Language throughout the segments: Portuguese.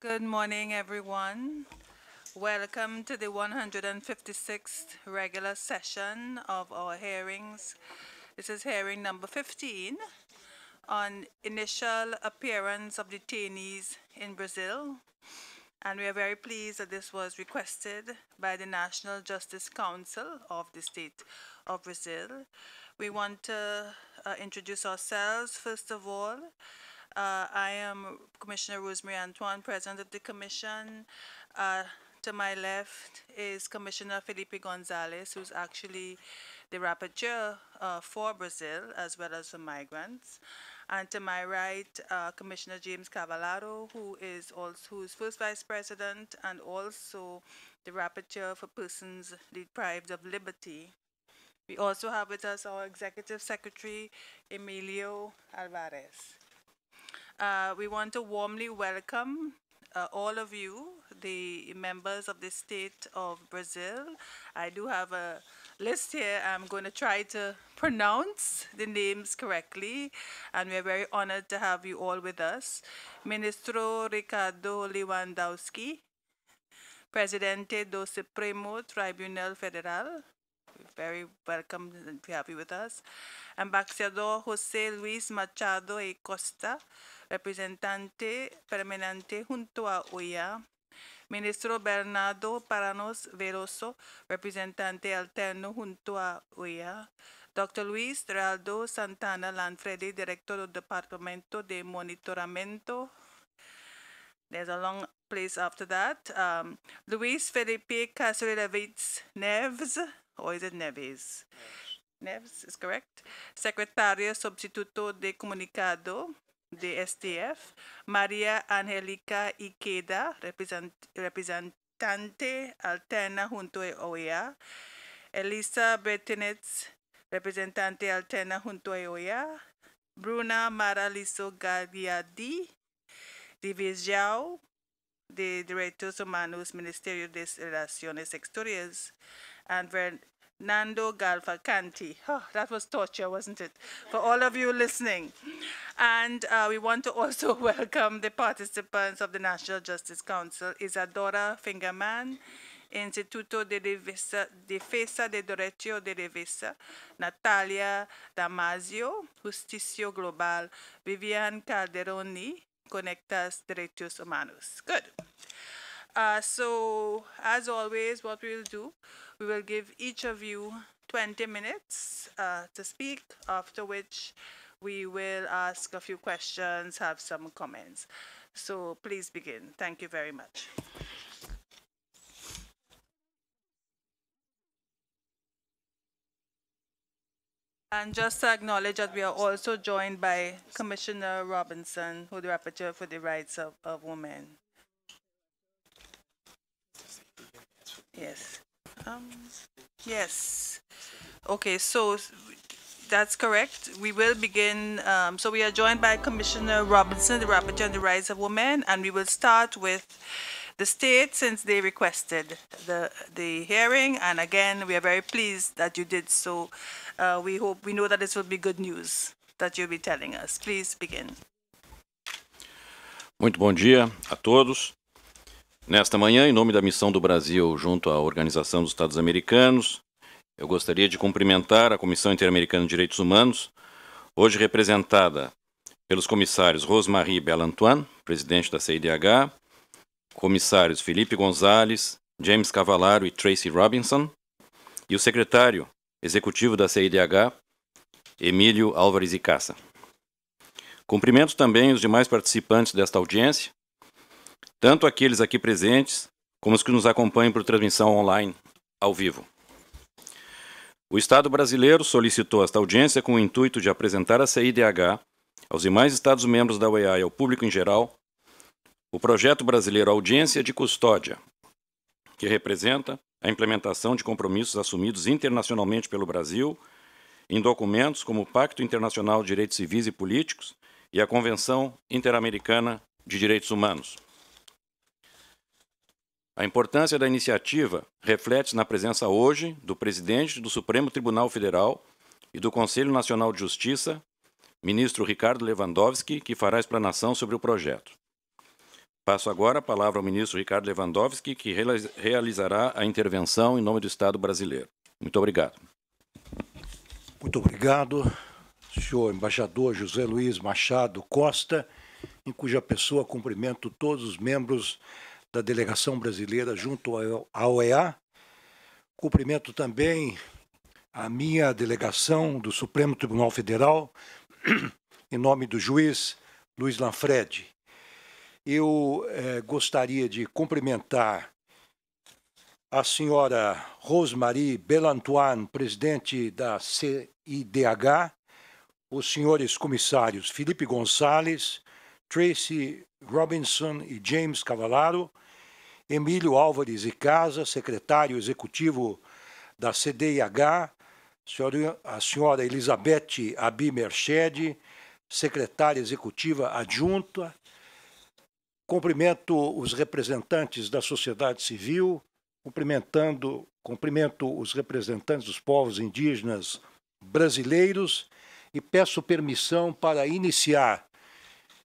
Good morning, everyone. Welcome to the 156th regular session of our hearings. This is hearing number 15 on initial appearance of detainees in Brazil. And we are very pleased that this was requested by the National Justice Council of the State of Brazil. We want to uh, introduce ourselves, first of all. Uh, I am Commissioner Rosemary Antoine, President of the Commission. Uh, to my left is Commissioner Felipe Gonzalez, who's actually the rapporteur uh, for Brazil as well as for migrants. And to my right, uh, Commissioner James Cavallaro, who is also who's first vice president and also the rapporteur for persons deprived of liberty. We also have with us our executive secretary, Emilio Alvarez. Uh, we want to warmly welcome uh, all of you, the members of the state of Brazil. I do have a list here. I'm going to try to pronounce the names correctly, and we're very honored to have you all with us. Ministro Ricardo Lewandowski, Presidente do Supremo Tribunal Federal. Very welcome to have you with us. Ambassador Jose Luis Machado e Costa, representante permanente junto a Uya ministro Bernardo Paranos Veroso, representante alterno junto a Uya Dr. Luis Geraldo Santana Lanfredi, director del Departamento de Monitoramiento. There's a long place after that. Um, Luis Felipe Casarelavitz Neves, or is it Neves? Neves, is correct. Secretario Substituto de Comunicado de STF, María Angélica Iqueda, representante alterna junto a OEA, Elisa Betenitz, representante alterna junto a OEA, Bruna Maraliso Gadiadi, de de Derechos Humanos, Ministerio de Relaciones Exteriores, and. Nando Galfacanti. Oh, that was torture, wasn't it? For all of you listening. And uh, we want to also welcome the participants of the National Justice Council, Isadora Fingerman, Instituto de Defesa, Defesa de Derecho de Defesa, Natalia Damasio, Justicio Global, Vivian Calderoni, Conectas Derechos Humanos. Good. Uh, so as always, what we will do, we will give each of you 20 minutes uh, to speak, after which we will ask a few questions, have some comments. So please begin. Thank you very much. And just to acknowledge that we are also joined by Commissioner Robinson, who the Rapporteur for the Rights of, of Women. Yes. Um, yes. Okay, so that's correct. We will begin. Um, so we are joined by Commissioner Robinson, the Rapporteur on the Rights of Women, and we will start with the state since they requested the the hearing. And again, we are very pleased that you did so. Uh, we hope we know that this will be good news that you'll be telling us. Please begin. Muito bom dia a todos. Nesta manhã, em nome da Missão do Brasil junto à Organização dos Estados Americanos, eu gostaria de cumprimentar a Comissão Interamericana de Direitos Humanos, hoje representada pelos comissários Rosemarie Belantoine, presidente da CIDH, comissários Felipe Gonzalez, James Cavallaro e Tracy Robinson, e o secretário executivo da CIDH, Emílio Álvares Icaça. Cumprimento também os demais participantes desta audiência, tanto aqueles aqui presentes como os que nos acompanham por transmissão online ao vivo. O Estado brasileiro solicitou esta audiência com o intuito de apresentar a CIDH aos demais Estados membros da UEA e ao público em geral o projeto brasileiro Audiência de Custódia, que representa a implementação de compromissos assumidos internacionalmente pelo Brasil em documentos como o Pacto Internacional de Direitos Civis e Políticos e a Convenção Interamericana de Direitos Humanos. A importância da iniciativa reflete na presença hoje do presidente do Supremo Tribunal Federal e do Conselho Nacional de Justiça, ministro Ricardo Lewandowski, que fará explanação sobre o projeto. Passo agora a palavra ao ministro Ricardo Lewandowski, que realizará a intervenção em nome do Estado brasileiro. Muito obrigado. Muito obrigado, senhor embaixador José Luiz Machado Costa, em cuja pessoa cumprimento todos os membros da delegação brasileira junto à OEA. Cumprimento também a minha delegação do Supremo Tribunal Federal, em nome do juiz Luiz Lanfred. Eu eh, gostaria de cumprimentar a senhora Rosemarie Belantoine, presidente da CIDH, os senhores comissários Felipe Gonçalves, Tracy Robinson e James Cavallaro, Emílio Álvares e Casa, secretário executivo da CDIH, a senhora Elizabeth Abi secretária executiva adjunta. Cumprimento os representantes da sociedade civil, cumprimentando, cumprimento os representantes dos povos indígenas brasileiros e peço permissão para iniciar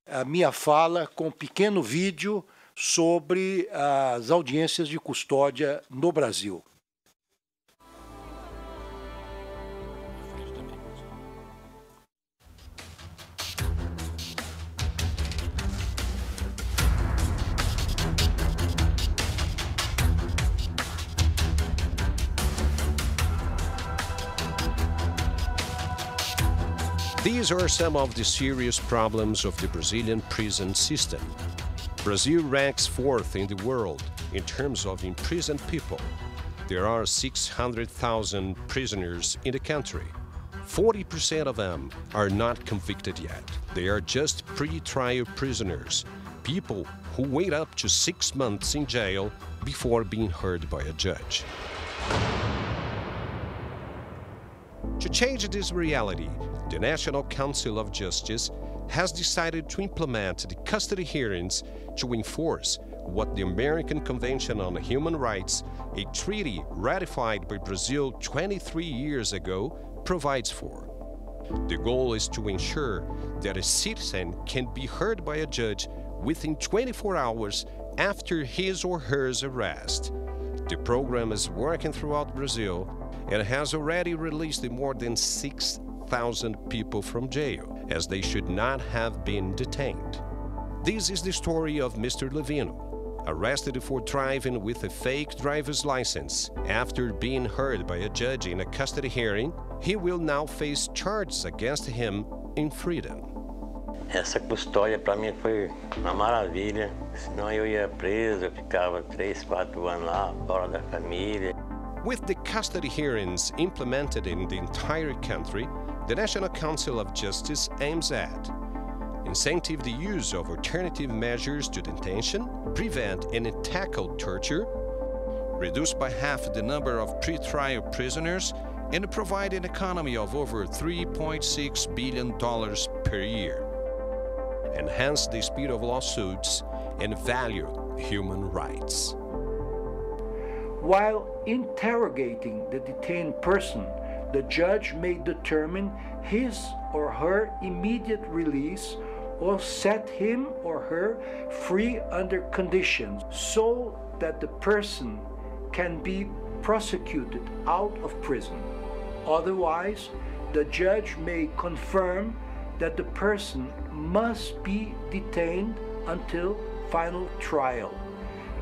a minha fala com um pequeno vídeo sobre as audiências de custódia no Brasil. These are some of the serious problems of the Brazilian prison system. Brazil ranks fourth in the world in terms of imprisoned people. There are 600,000 prisoners in the country. 40% of them are not convicted yet. They are just pre-trial prisoners, people who wait up to six months in jail before being heard by a judge. To change this reality, the National Council of Justice has decided to implement the custody hearings to enforce what the American Convention on Human Rights, a treaty ratified by Brazil 23 years ago, provides for. The goal is to ensure that a citizen can be heard by a judge within 24 hours after his or her arrest. The program is working throughout Brazil and has already released more than 6 1,000 people from jail, as they should not have been detained. This is the story of Mr. Levino, arrested for driving with a fake driver's license. After being heard by a judge in a custody hearing, he will now face charges against him in freedom. Essa custódia para mim foi uma maravilha, senão eu ia preso, eu ficava three quatro anos lá, fora da família. With the custody hearings implemented in the entire country, the National Council of Justice aims at incentive the use of alternative measures to detention, prevent and tackle torture, reduce by half the number of pre-trial prisoners, and provide an economy of over $3.6 billion per year, enhance the speed of lawsuits, and value human rights. While interrogating the detained person, the judge may determine his or her immediate release or set him or her free under conditions so that the person can be prosecuted out of prison. Otherwise, the judge may confirm that the person must be detained until final trial.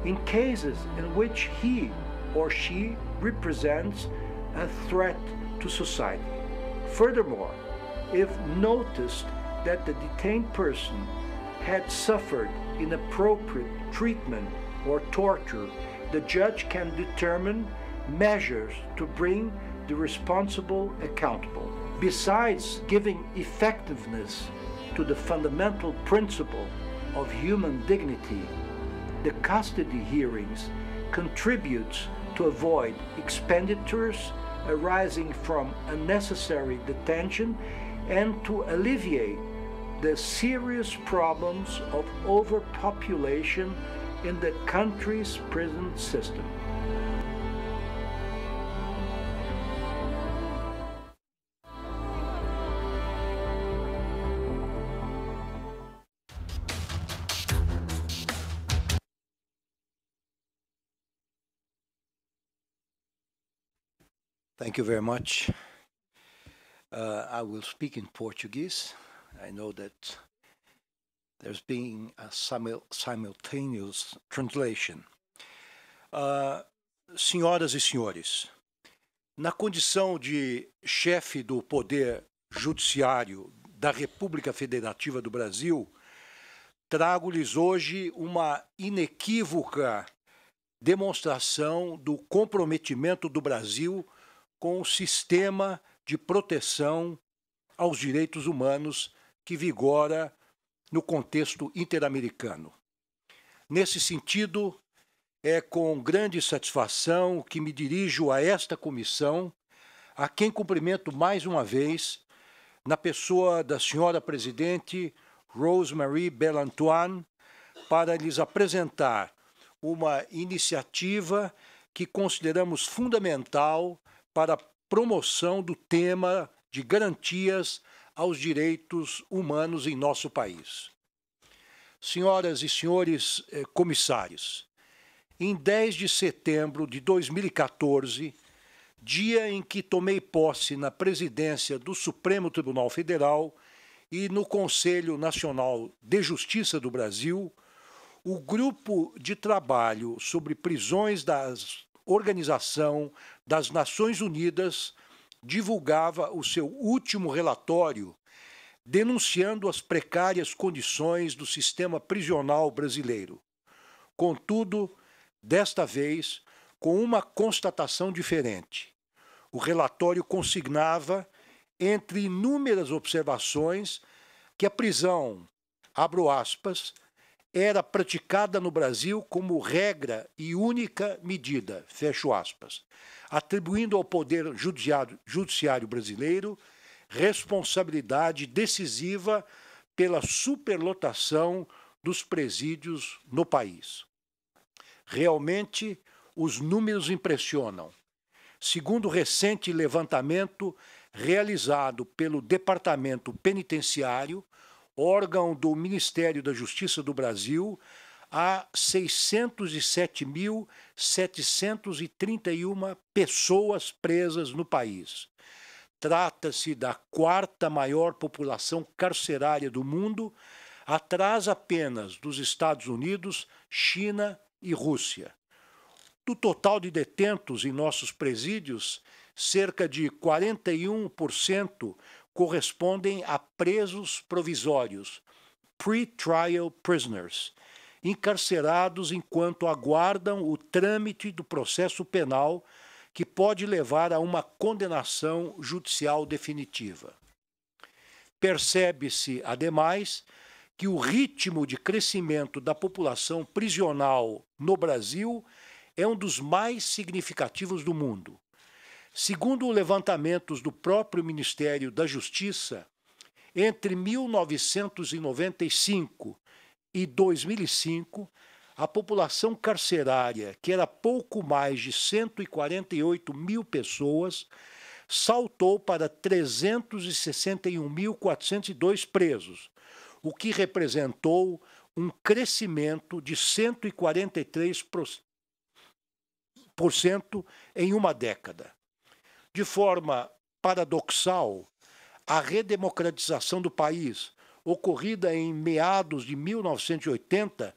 In cases in which he or she represents a threat to society. Furthermore, if noticed that the detained person had suffered inappropriate treatment or torture, the judge can determine measures to bring the responsible accountable. Besides giving effectiveness to the fundamental principle of human dignity, the custody hearings contributes to avoid expenditures arising from unnecessary detention and to alleviate the serious problems of overpopulation in the country's prison system. Thank you very much. Uh, I will speak in Portuguese. I know that there's been a simul simultaneous translation. Uh, senhoras e senhores, na condição de chefe do Poder Judiciário da República Federativa do Brasil, trago-lhes hoje uma inequívoca demonstração do comprometimento do Brasil com o sistema de proteção aos direitos humanos que vigora no contexto interamericano. Nesse sentido, é com grande satisfação que me dirijo a esta comissão, a quem cumprimento mais uma vez, na pessoa da senhora presidente Rosemary Belantoine, para lhes apresentar uma iniciativa que consideramos fundamental para promoção do tema de garantias aos direitos humanos em nosso país. Senhoras e senhores eh, comissários, em 10 de setembro de 2014, dia em que tomei posse na presidência do Supremo Tribunal Federal e no Conselho Nacional de Justiça do Brasil, o grupo de trabalho sobre prisões das Organização das Nações Unidas divulgava o seu último relatório denunciando as precárias condições do sistema prisional brasileiro. Contudo, desta vez, com uma constatação diferente. O relatório consignava, entre inúmeras observações, que a prisão, abro aspas, era praticada no Brasil como regra e única medida, fecho aspas, atribuindo ao poder judiciário, judiciário brasileiro responsabilidade decisiva pela superlotação dos presídios no país. Realmente, os números impressionam. Segundo o recente levantamento realizado pelo Departamento Penitenciário órgão do Ministério da Justiça do Brasil, a 607.731 pessoas presas no país. Trata-se da quarta maior população carcerária do mundo, atrás apenas dos Estados Unidos, China e Rússia. Do total de detentos em nossos presídios, cerca de 41% correspondem a presos provisórios, pre-trial prisoners, encarcerados enquanto aguardam o trâmite do processo penal que pode levar a uma condenação judicial definitiva. Percebe-se, ademais, que o ritmo de crescimento da população prisional no Brasil é um dos mais significativos do mundo. Segundo levantamentos do próprio Ministério da Justiça, entre 1995 e 2005, a população carcerária, que era pouco mais de 148 mil pessoas, saltou para 361.402 presos, o que representou um crescimento de 143% em uma década de forma paradoxal, a redemocratização do país, ocorrida em meados de 1980,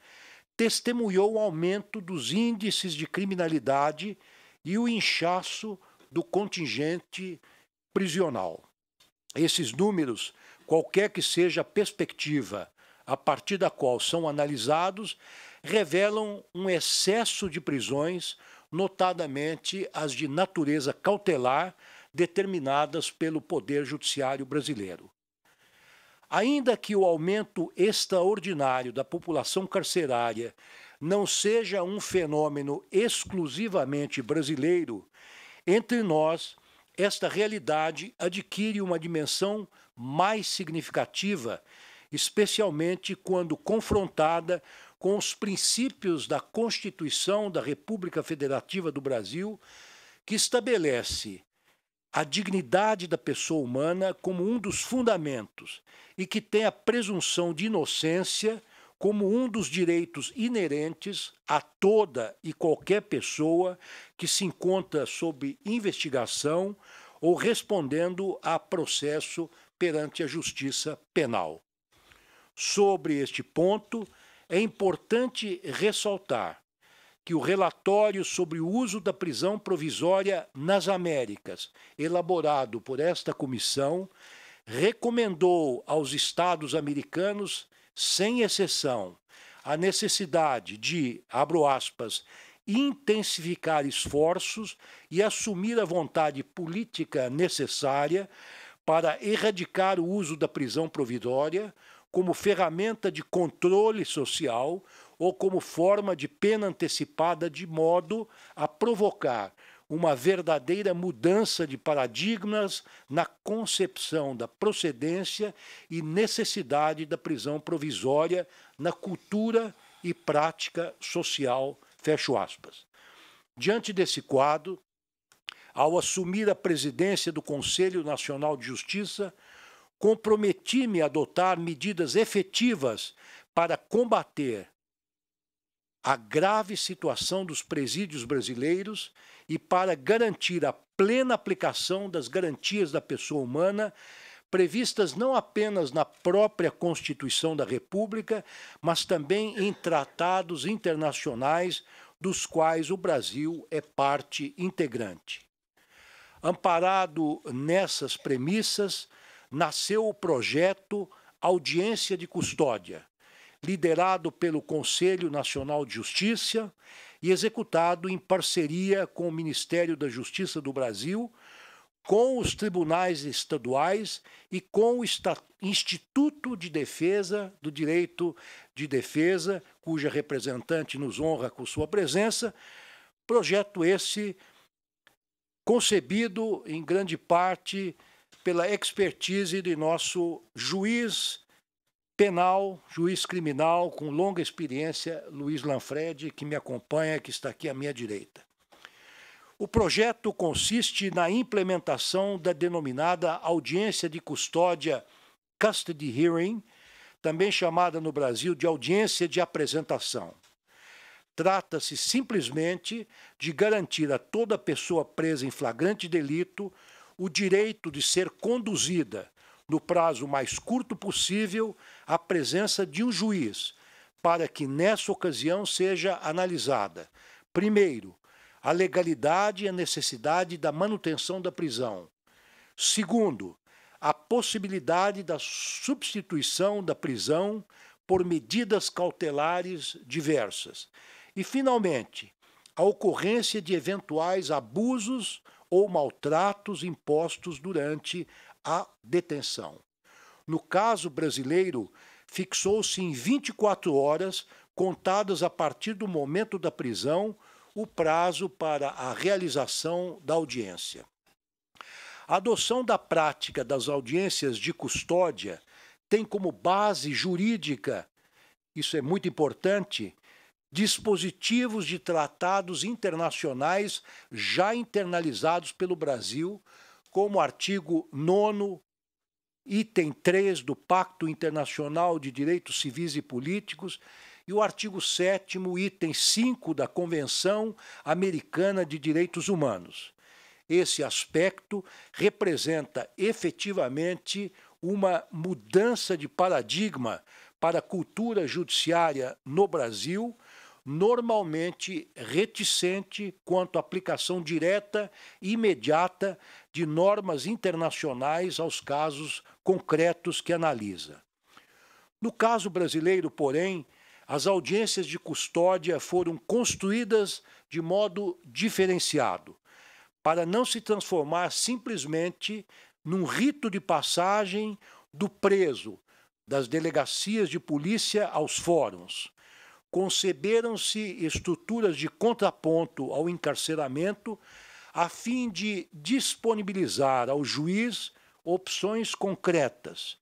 testemunhou o aumento dos índices de criminalidade e o inchaço do contingente prisional. Esses números, qualquer que seja a perspectiva a partir da qual são analisados, revelam um excesso de prisões notadamente as de natureza cautelar determinadas pelo Poder Judiciário brasileiro. Ainda que o aumento extraordinário da população carcerária não seja um fenômeno exclusivamente brasileiro, entre nós, esta realidade adquire uma dimensão mais significativa, especialmente quando confrontada com os princípios da Constituição da República Federativa do Brasil, que estabelece a dignidade da pessoa humana como um dos fundamentos e que tem a presunção de inocência como um dos direitos inerentes a toda e qualquer pessoa que se encontra sob investigação ou respondendo a processo perante a Justiça Penal. Sobre este ponto, é importante ressaltar que o relatório sobre o uso da prisão provisória nas Américas, elaborado por esta comissão, recomendou aos estados americanos, sem exceção, a necessidade de, abro aspas, intensificar esforços e assumir a vontade política necessária para erradicar o uso da prisão provisória, como ferramenta de controle social ou como forma de pena antecipada, de modo a provocar uma verdadeira mudança de paradigmas na concepção da procedência e necessidade da prisão provisória na cultura e prática social. Fecho aspas. Diante desse quadro, ao assumir a presidência do Conselho Nacional de Justiça, comprometi-me a adotar medidas efetivas para combater a grave situação dos presídios brasileiros e para garantir a plena aplicação das garantias da pessoa humana previstas não apenas na própria Constituição da República, mas também em tratados internacionais dos quais o Brasil é parte integrante. Amparado nessas premissas, nasceu o projeto Audiência de Custódia, liderado pelo Conselho Nacional de Justiça e executado em parceria com o Ministério da Justiça do Brasil, com os tribunais estaduais e com o Instituto de Defesa do Direito de Defesa, cuja representante nos honra com sua presença. Projeto esse concebido em grande parte pela expertise de nosso juiz penal, juiz criminal, com longa experiência, Luiz Lanfred, que me acompanha, que está aqui à minha direita. O projeto consiste na implementação da denominada audiência de custódia custody hearing, também chamada no Brasil de audiência de apresentação. Trata-se simplesmente de garantir a toda pessoa presa em flagrante delito o direito de ser conduzida, no prazo mais curto possível, à presença de um juiz, para que nessa ocasião seja analisada, primeiro, a legalidade e a necessidade da manutenção da prisão. Segundo, a possibilidade da substituição da prisão por medidas cautelares diversas. E, finalmente, a ocorrência de eventuais abusos ou maltratos impostos durante a detenção. No caso brasileiro, fixou-se em 24 horas, contadas a partir do momento da prisão, o prazo para a realização da audiência. A adoção da prática das audiências de custódia tem como base jurídica, isso é muito importante, dispositivos de tratados internacionais já internalizados pelo Brasil, como o artigo 9, item 3 do Pacto Internacional de Direitos Civis e Políticos e o artigo 7, item 5 da Convenção Americana de Direitos Humanos. Esse aspecto representa efetivamente uma mudança de paradigma para a cultura judiciária no Brasil, normalmente reticente quanto à aplicação direta e imediata de normas internacionais aos casos concretos que analisa. No caso brasileiro, porém, as audiências de custódia foram construídas de modo diferenciado, para não se transformar simplesmente num rito de passagem do preso das delegacias de polícia aos fóruns, conceberam-se estruturas de contraponto ao encarceramento, a fim de disponibilizar ao juiz opções concretas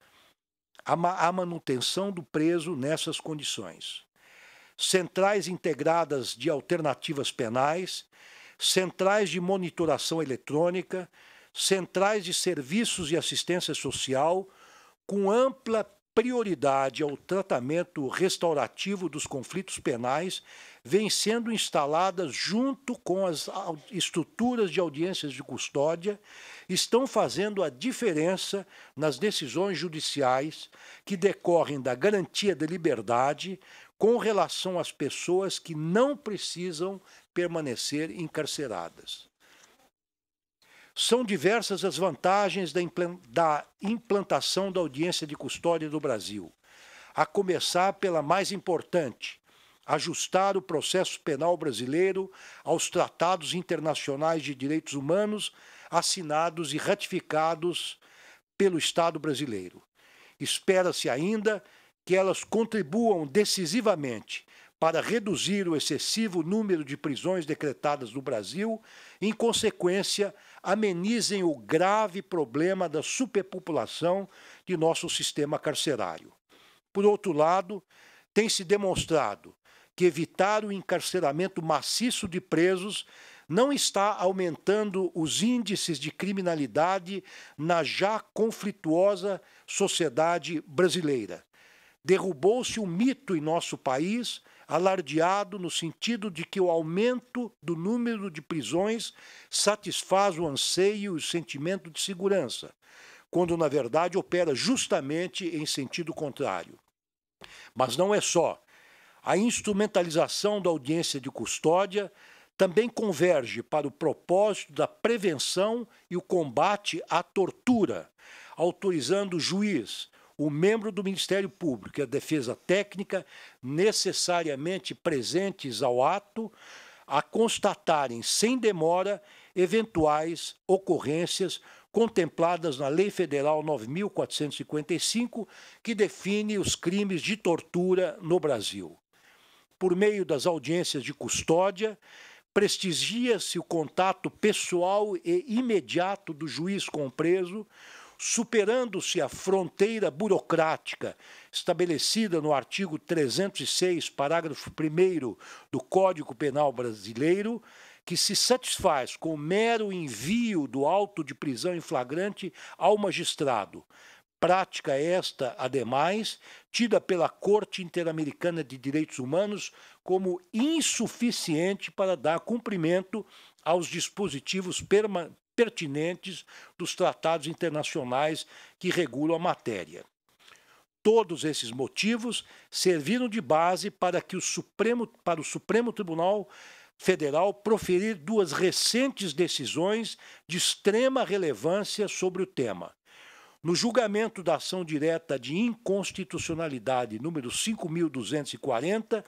à manutenção do preso nessas condições. Centrais integradas de alternativas penais, centrais de monitoração eletrônica, centrais de serviços e assistência social, com ampla prioridade ao tratamento restaurativo dos conflitos penais vem sendo instalada junto com as estruturas de audiências de custódia, estão fazendo a diferença nas decisões judiciais que decorrem da garantia da liberdade com relação às pessoas que não precisam permanecer encarceradas. São diversas as vantagens da implantação da audiência de custódia do Brasil, a começar pela mais importante, ajustar o processo penal brasileiro aos tratados internacionais de direitos humanos assinados e ratificados pelo Estado brasileiro. Espera-se ainda que elas contribuam decisivamente para reduzir o excessivo número de prisões decretadas no Brasil, em consequência amenizem o grave problema da superpopulação de nosso sistema carcerário. Por outro lado, tem se demonstrado que evitar o encarceramento maciço de presos não está aumentando os índices de criminalidade na já conflituosa sociedade brasileira. Derrubou-se o mito em nosso país alardeado no sentido de que o aumento do número de prisões satisfaz o anseio e o sentimento de segurança, quando na verdade opera justamente em sentido contrário. Mas não é só. A instrumentalização da audiência de custódia também converge para o propósito da prevenção e o combate à tortura, autorizando o juiz, o membro do Ministério Público e a defesa técnica necessariamente presentes ao ato a constatarem sem demora eventuais ocorrências contempladas na Lei Federal 9455, que define os crimes de tortura no Brasil. Por meio das audiências de custódia, prestigia-se o contato pessoal e imediato do juiz com o preso, superando-se a fronteira burocrática estabelecida no artigo 306, parágrafo 1 do Código Penal Brasileiro, que se satisfaz com o mero envio do auto de prisão em flagrante ao magistrado. Prática esta, ademais, tida pela Corte Interamericana de Direitos Humanos como insuficiente para dar cumprimento aos dispositivos pertinentes dos tratados internacionais que regulam a matéria. Todos esses motivos serviram de base para que o Supremo, para o Supremo Tribunal Federal proferir duas recentes decisões de extrema relevância sobre o tema. No julgamento da ação direta de inconstitucionalidade número 5240,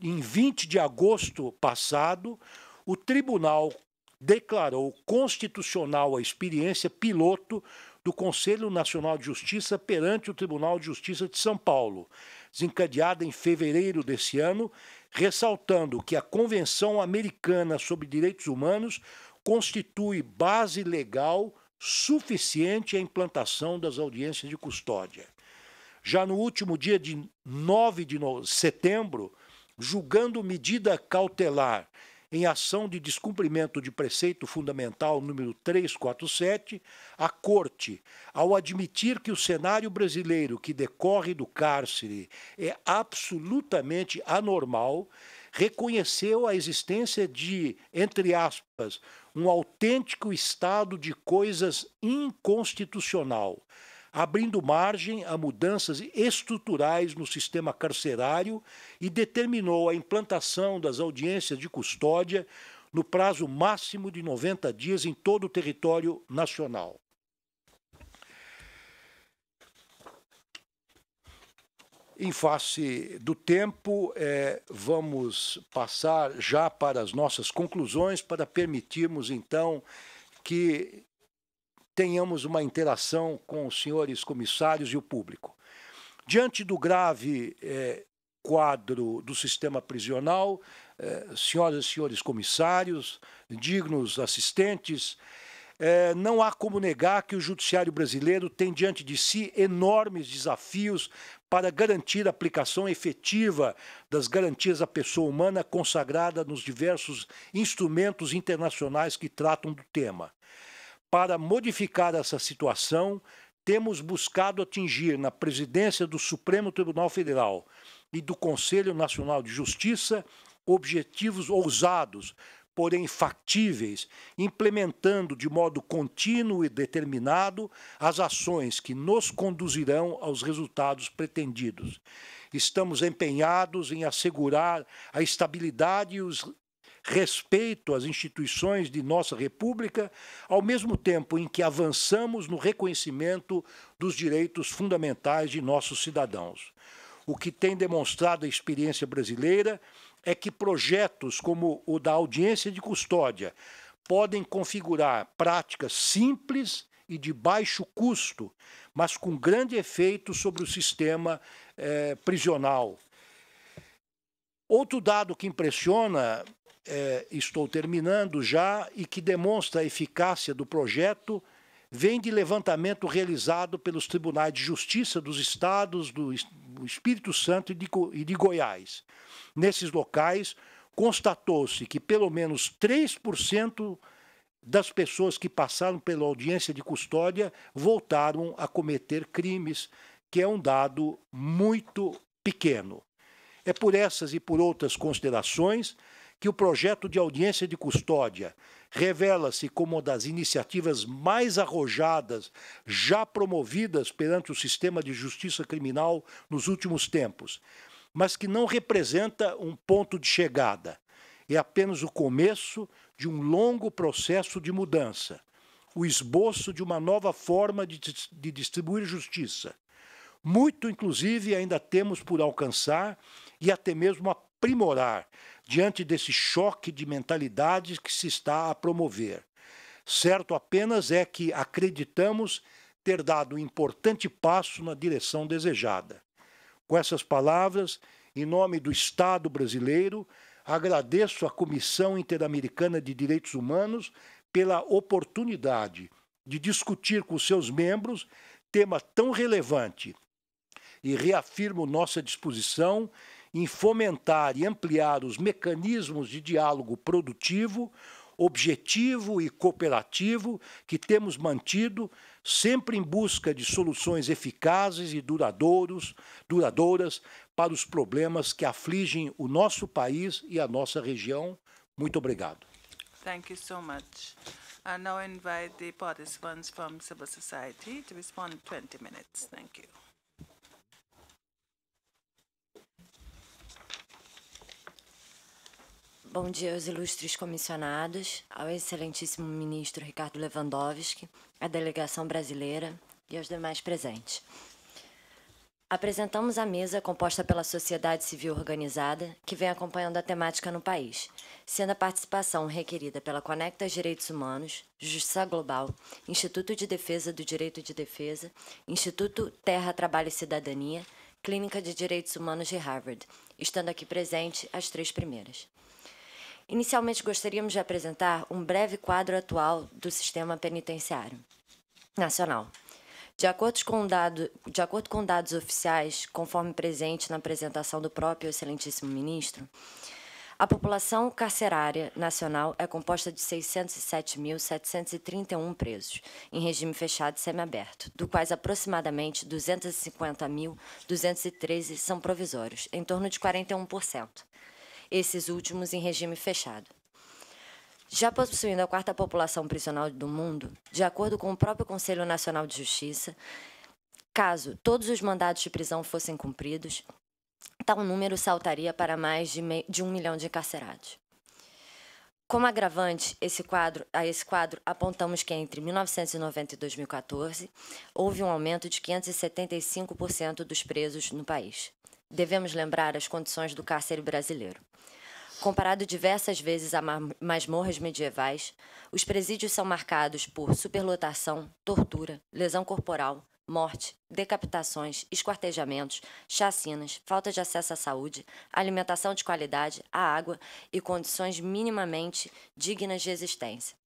em 20 de agosto passado, o Tribunal declarou constitucional a experiência piloto do Conselho Nacional de Justiça perante o Tribunal de Justiça de São Paulo, desencadeada em fevereiro desse ano, ressaltando que a Convenção Americana sobre Direitos Humanos constitui base legal suficiente à implantação das audiências de custódia. Já no último dia de 9 de setembro, julgando medida cautelar em ação de descumprimento de preceito fundamental número 347, a Corte, ao admitir que o cenário brasileiro que decorre do cárcere é absolutamente anormal, reconheceu a existência de, entre aspas, um autêntico estado de coisas inconstitucional abrindo margem a mudanças estruturais no sistema carcerário e determinou a implantação das audiências de custódia no prazo máximo de 90 dias em todo o território nacional. Em face do tempo, eh, vamos passar já para as nossas conclusões, para permitirmos, então, que tenhamos uma interação com os senhores comissários e o público. Diante do grave eh, quadro do sistema prisional, eh, senhoras e senhores comissários, dignos assistentes, eh, não há como negar que o judiciário brasileiro tem diante de si enormes desafios para garantir a aplicação efetiva das garantias à pessoa humana consagrada nos diversos instrumentos internacionais que tratam do tema. Para modificar essa situação, temos buscado atingir na presidência do Supremo Tribunal Federal e do Conselho Nacional de Justiça objetivos ousados, porém factíveis, implementando de modo contínuo e determinado as ações que nos conduzirão aos resultados pretendidos. Estamos empenhados em assegurar a estabilidade respeito às instituições de nossa República, ao mesmo tempo em que avançamos no reconhecimento dos direitos fundamentais de nossos cidadãos. O que tem demonstrado a experiência brasileira é que projetos como o da audiência de custódia podem configurar práticas simples e de baixo custo, mas com grande efeito sobre o sistema eh, prisional. Outro dado que impressiona é, estou terminando já, e que demonstra a eficácia do projeto, vem de levantamento realizado pelos tribunais de justiça dos estados, do Espírito Santo e de, e de Goiás. Nesses locais, constatou-se que pelo menos 3% das pessoas que passaram pela audiência de custódia voltaram a cometer crimes, que é um dado muito pequeno. É por essas e por outras considerações que o projeto de audiência de custódia revela-se como uma das iniciativas mais arrojadas já promovidas perante o sistema de justiça criminal nos últimos tempos, mas que não representa um ponto de chegada. É apenas o começo de um longo processo de mudança, o esboço de uma nova forma de, de distribuir justiça. Muito, inclusive, ainda temos por alcançar e até mesmo aprimorar, diante desse choque de mentalidades que se está a promover. Certo apenas é que acreditamos ter dado um importante passo na direção desejada. Com essas palavras, em nome do Estado brasileiro, agradeço à Comissão Interamericana de Direitos Humanos pela oportunidade de discutir com seus membros tema tão relevante e reafirmo nossa disposição em fomentar e ampliar os mecanismos de diálogo produtivo, objetivo e cooperativo que temos mantido, sempre em busca de soluções eficazes e duradouros, duradouras para os problemas que afligem o nosso país e a nossa região. Muito obrigado. Thank you so much. I now invite the participants from civil society to respond 20 minutes. Thank you. Bom dia aos ilustres comissionados, ao excelentíssimo ministro Ricardo Lewandowski, à delegação brasileira e aos demais presentes. Apresentamos a mesa composta pela sociedade civil organizada, que vem acompanhando a temática no país, sendo a participação requerida pela Conecta Direitos Humanos, Justiça Global, Instituto de Defesa do Direito de Defesa, Instituto Terra, Trabalho e Cidadania, Clínica de Direitos Humanos de Harvard, estando aqui presente as três primeiras. Inicialmente, gostaríamos de apresentar um breve quadro atual do sistema penitenciário nacional. De acordo, com dado, de acordo com dados oficiais, conforme presente na apresentação do próprio excelentíssimo ministro, a população carcerária nacional é composta de 607.731 presos, em regime fechado e semiaberto, do quais aproximadamente 250.213 são provisórios, em torno de 41% esses últimos em regime fechado. Já possuindo a quarta população prisional do mundo, de acordo com o próprio Conselho Nacional de Justiça, caso todos os mandados de prisão fossem cumpridos, tal número saltaria para mais de, de um milhão de encarcerados. Como agravante esse quadro, a esse quadro, apontamos que entre 1990 e 2014 houve um aumento de 575% dos presos no país. Devemos lembrar as condições do cárcere brasileiro. Comparado diversas vezes a masmorras medievais, os presídios são marcados por superlotação, tortura, lesão corporal, morte, decapitações, esquartejamentos, chacinas, falta de acesso à saúde, alimentação de qualidade, à água e condições minimamente dignas de existência.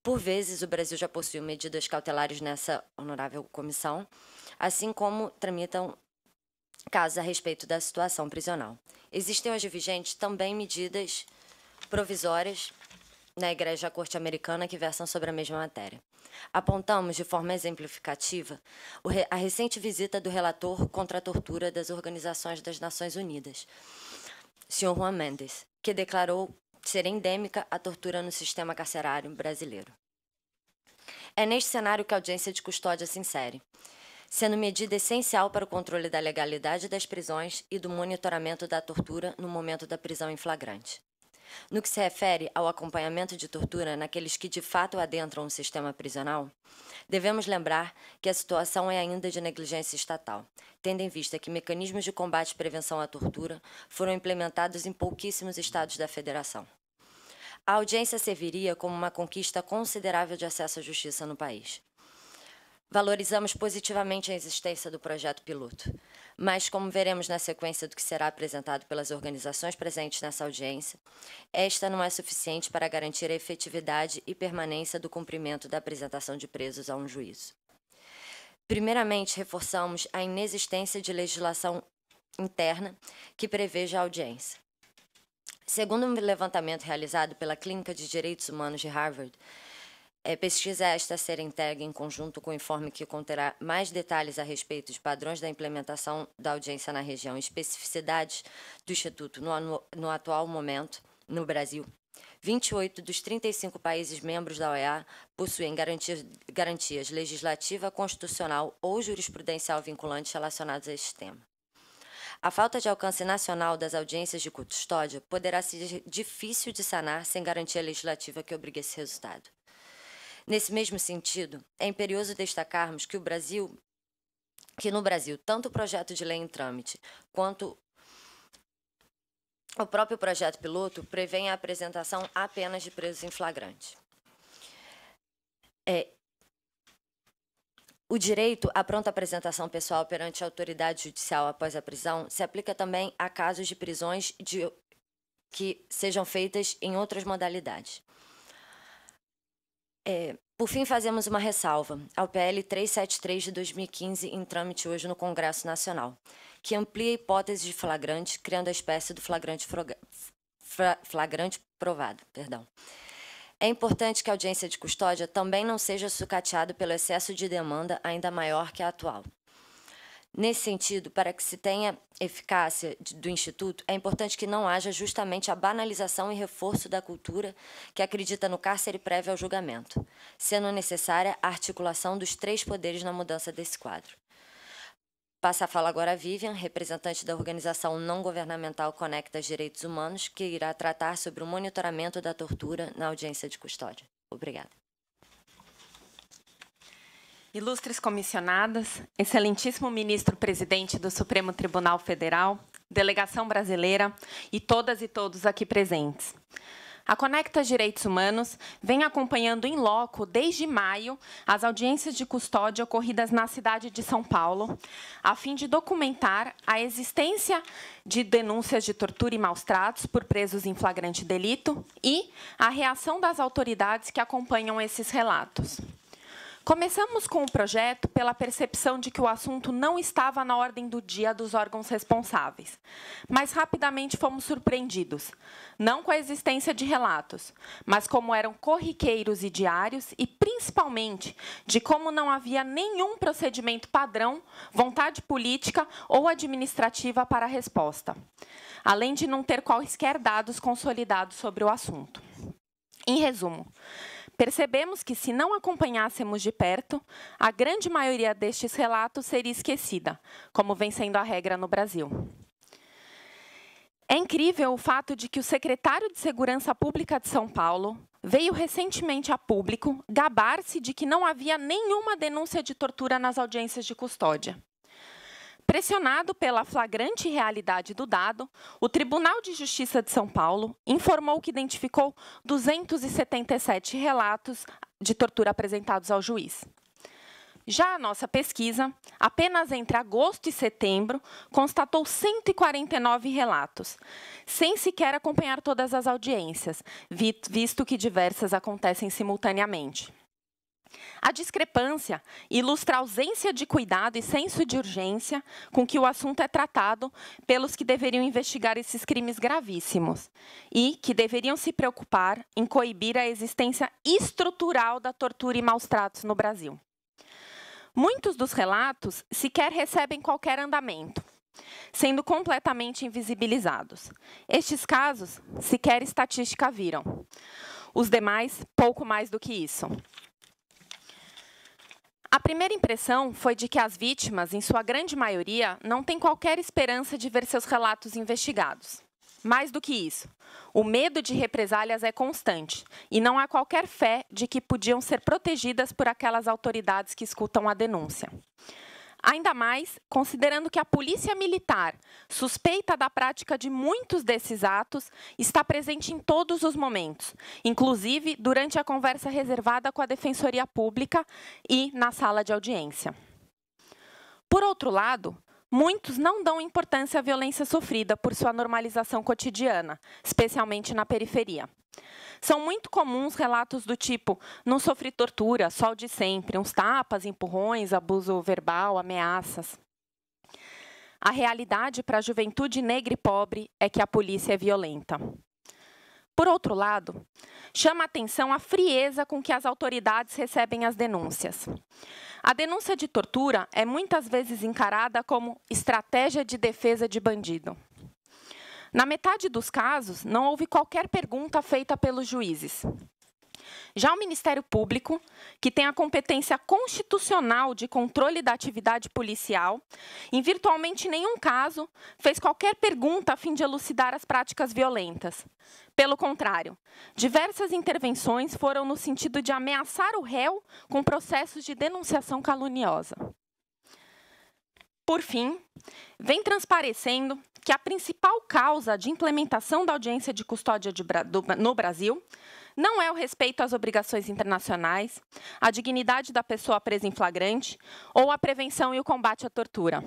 Por vezes, o Brasil já possui medidas cautelares nessa honorável comissão, assim como tramitam caso a respeito da situação prisional. Existem hoje vigentes também medidas provisórias na Igreja Corte Americana que versam sobre a mesma matéria. Apontamos de forma exemplificativa a recente visita do relator contra a tortura das organizações das Nações Unidas, Sr. Juan Mendes, que declarou ser endêmica a tortura no sistema carcerário brasileiro. É neste cenário que a audiência de custódia se insere sendo medida essencial para o controle da legalidade das prisões e do monitoramento da tortura no momento da prisão em flagrante. No que se refere ao acompanhamento de tortura naqueles que de fato adentram o sistema prisional, devemos lembrar que a situação é ainda de negligência estatal, tendo em vista que mecanismos de combate e prevenção à tortura foram implementados em pouquíssimos estados da Federação. A audiência serviria como uma conquista considerável de acesso à justiça no país. Valorizamos positivamente a existência do projeto piloto, mas, como veremos na sequência do que será apresentado pelas organizações presentes nessa audiência, esta não é suficiente para garantir a efetividade e permanência do cumprimento da apresentação de presos a um juízo. Primeiramente, reforçamos a inexistência de legislação interna que preveja a audiência. Segundo um levantamento realizado pela Clínica de Direitos Humanos de Harvard, é, pesquisa esta ser entregue em conjunto com o informe que conterá mais detalhes a respeito dos padrões da implementação da audiência na região, e especificidades do Instituto no, no, no atual momento no Brasil. 28 dos 35 países membros da OEA possuem garantias, garantias legislativa, constitucional ou jurisprudencial vinculantes relacionadas a este tema. A falta de alcance nacional das audiências de custódia poderá ser difícil de sanar sem garantia legislativa que obrigue esse resultado. Nesse mesmo sentido, é imperioso destacarmos que o Brasil que no Brasil, tanto o projeto de lei em trâmite quanto o próprio projeto piloto prevê a apresentação apenas de presos em flagrante. É, o direito à pronta apresentação pessoal perante a autoridade judicial após a prisão se aplica também a casos de prisões de, que sejam feitas em outras modalidades. É, por fim, fazemos uma ressalva ao PL 373 de 2015, em trâmite hoje no Congresso Nacional, que amplia a hipótese de flagrante, criando a espécie do flagrante, fra, flagrante provado. Perdão. É importante que a audiência de custódia também não seja sucateada pelo excesso de demanda ainda maior que a atual. Nesse sentido, para que se tenha eficácia do Instituto, é importante que não haja justamente a banalização e reforço da cultura que acredita no cárcere prévio ao julgamento, sendo necessária a articulação dos três poderes na mudança desse quadro. Passa a fala agora a Vivian, representante da organização não governamental Conecta Direitos Humanos, que irá tratar sobre o monitoramento da tortura na audiência de custódia. Obrigada. Ilustres comissionadas, excelentíssimo ministro-presidente do Supremo Tribunal Federal, delegação brasileira e todas e todos aqui presentes. A Conecta Direitos Humanos vem acompanhando em loco, desde maio, as audiências de custódia ocorridas na cidade de São Paulo, a fim de documentar a existência de denúncias de tortura e maus tratos por presos em flagrante delito e a reação das autoridades que acompanham esses relatos. Começamos com o projeto pela percepção de que o assunto não estava na ordem do dia dos órgãos responsáveis, mas rapidamente fomos surpreendidos, não com a existência de relatos, mas como eram corriqueiros e diários e principalmente de como não havia nenhum procedimento padrão, vontade política ou administrativa para a resposta, além de não ter quaisquer dados consolidados sobre o assunto. Em resumo, Percebemos que, se não acompanhássemos de perto, a grande maioria destes relatos seria esquecida, como vem sendo a regra no Brasil. É incrível o fato de que o secretário de Segurança Pública de São Paulo veio recentemente a público gabar-se de que não havia nenhuma denúncia de tortura nas audiências de custódia. Pressionado pela flagrante realidade do dado, o Tribunal de Justiça de São Paulo informou que identificou 277 relatos de tortura apresentados ao juiz. Já a nossa pesquisa, apenas entre agosto e setembro, constatou 149 relatos, sem sequer acompanhar todas as audiências, visto que diversas acontecem simultaneamente. A discrepância ilustra a ausência de cuidado e senso de urgência com que o assunto é tratado pelos que deveriam investigar esses crimes gravíssimos e que deveriam se preocupar em coibir a existência estrutural da tortura e maus tratos no Brasil. Muitos dos relatos sequer recebem qualquer andamento, sendo completamente invisibilizados. Estes casos sequer estatística viram. Os demais, pouco mais do que isso. A primeira impressão foi de que as vítimas, em sua grande maioria, não têm qualquer esperança de ver seus relatos investigados. Mais do que isso, o medo de represálias é constante e não há qualquer fé de que podiam ser protegidas por aquelas autoridades que escutam a denúncia. Ainda mais considerando que a polícia militar, suspeita da prática de muitos desses atos, está presente em todos os momentos, inclusive durante a conversa reservada com a Defensoria Pública e na sala de audiência. Por outro lado, Muitos não dão importância à violência sofrida por sua normalização cotidiana, especialmente na periferia. São muito comuns relatos do tipo: não sofri tortura, o de sempre, uns tapas, empurrões, abuso verbal, ameaças. A realidade para a juventude negra e pobre é que a polícia é violenta. Por outro lado, chama atenção a frieza com que as autoridades recebem as denúncias. A denúncia de tortura é muitas vezes encarada como estratégia de defesa de bandido. Na metade dos casos, não houve qualquer pergunta feita pelos juízes. Já o Ministério Público, que tem a competência constitucional de controle da atividade policial, em virtualmente nenhum caso fez qualquer pergunta a fim de elucidar as práticas violentas. Pelo contrário, diversas intervenções foram no sentido de ameaçar o réu com processos de denunciação caluniosa. Por fim, vem transparecendo que a principal causa de implementação da audiência de custódia de, do, no Brasil não é o respeito às obrigações internacionais, à dignidade da pessoa presa em flagrante ou à prevenção e o combate à tortura.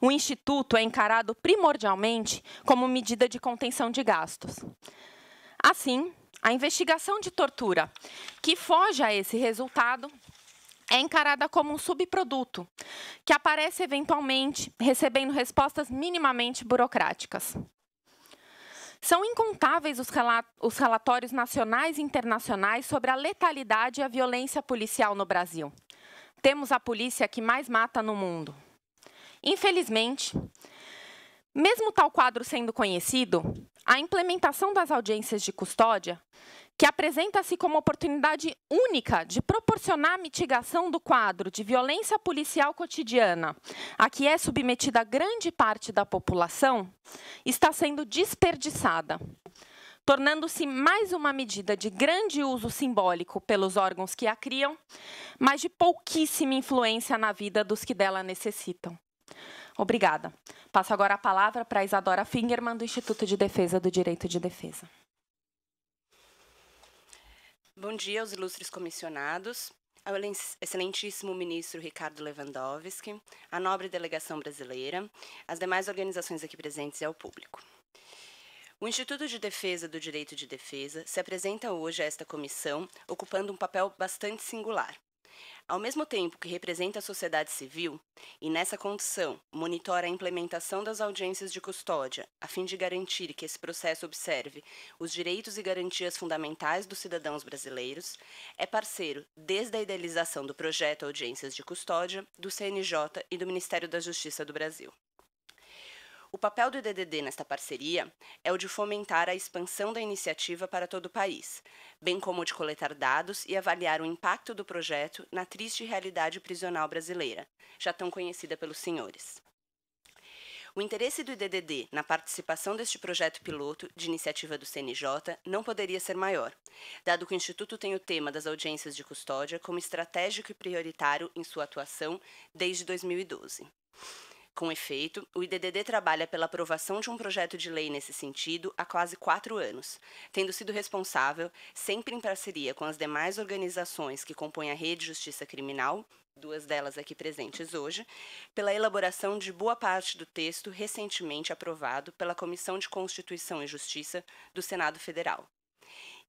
O Instituto é encarado primordialmente como medida de contenção de gastos. Assim, a investigação de tortura, que foge a esse resultado, é encarada como um subproduto, que aparece eventualmente recebendo respostas minimamente burocráticas. São incontáveis os, os relatórios nacionais e internacionais sobre a letalidade e a violência policial no Brasil. Temos a polícia que mais mata no mundo. Infelizmente, mesmo tal quadro sendo conhecido, a implementação das audiências de custódia que apresenta-se como oportunidade única de proporcionar a mitigação do quadro de violência policial cotidiana, a que é submetida grande parte da população, está sendo desperdiçada, tornando-se mais uma medida de grande uso simbólico pelos órgãos que a criam, mas de pouquíssima influência na vida dos que dela necessitam. Obrigada. Passo agora a palavra para a Isadora Fingerman, do Instituto de Defesa do Direito de Defesa. Bom dia aos ilustres comissionados, ao excelentíssimo ministro Ricardo Lewandowski, à nobre delegação brasileira, às demais organizações aqui presentes e ao público. O Instituto de Defesa do Direito de Defesa se apresenta hoje a esta comissão ocupando um papel bastante singular, ao mesmo tempo que representa a sociedade civil, e nessa condição monitora a implementação das audiências de custódia, a fim de garantir que esse processo observe os direitos e garantias fundamentais dos cidadãos brasileiros, é parceiro desde a idealização do projeto Audiências de Custódia, do CNJ e do Ministério da Justiça do Brasil. O papel do IDDD nesta parceria é o de fomentar a expansão da iniciativa para todo o país, bem como o de coletar dados e avaliar o impacto do projeto na triste realidade prisional brasileira, já tão conhecida pelos senhores. O interesse do IDDD na participação deste projeto piloto de iniciativa do CNJ não poderia ser maior, dado que o Instituto tem o tema das audiências de custódia como estratégico e prioritário em sua atuação desde 2012. Com efeito, o IDDD trabalha pela aprovação de um projeto de lei nesse sentido há quase quatro anos, tendo sido responsável, sempre em parceria com as demais organizações que compõem a Rede Justiça Criminal, duas delas aqui presentes hoje, pela elaboração de boa parte do texto recentemente aprovado pela Comissão de Constituição e Justiça do Senado Federal.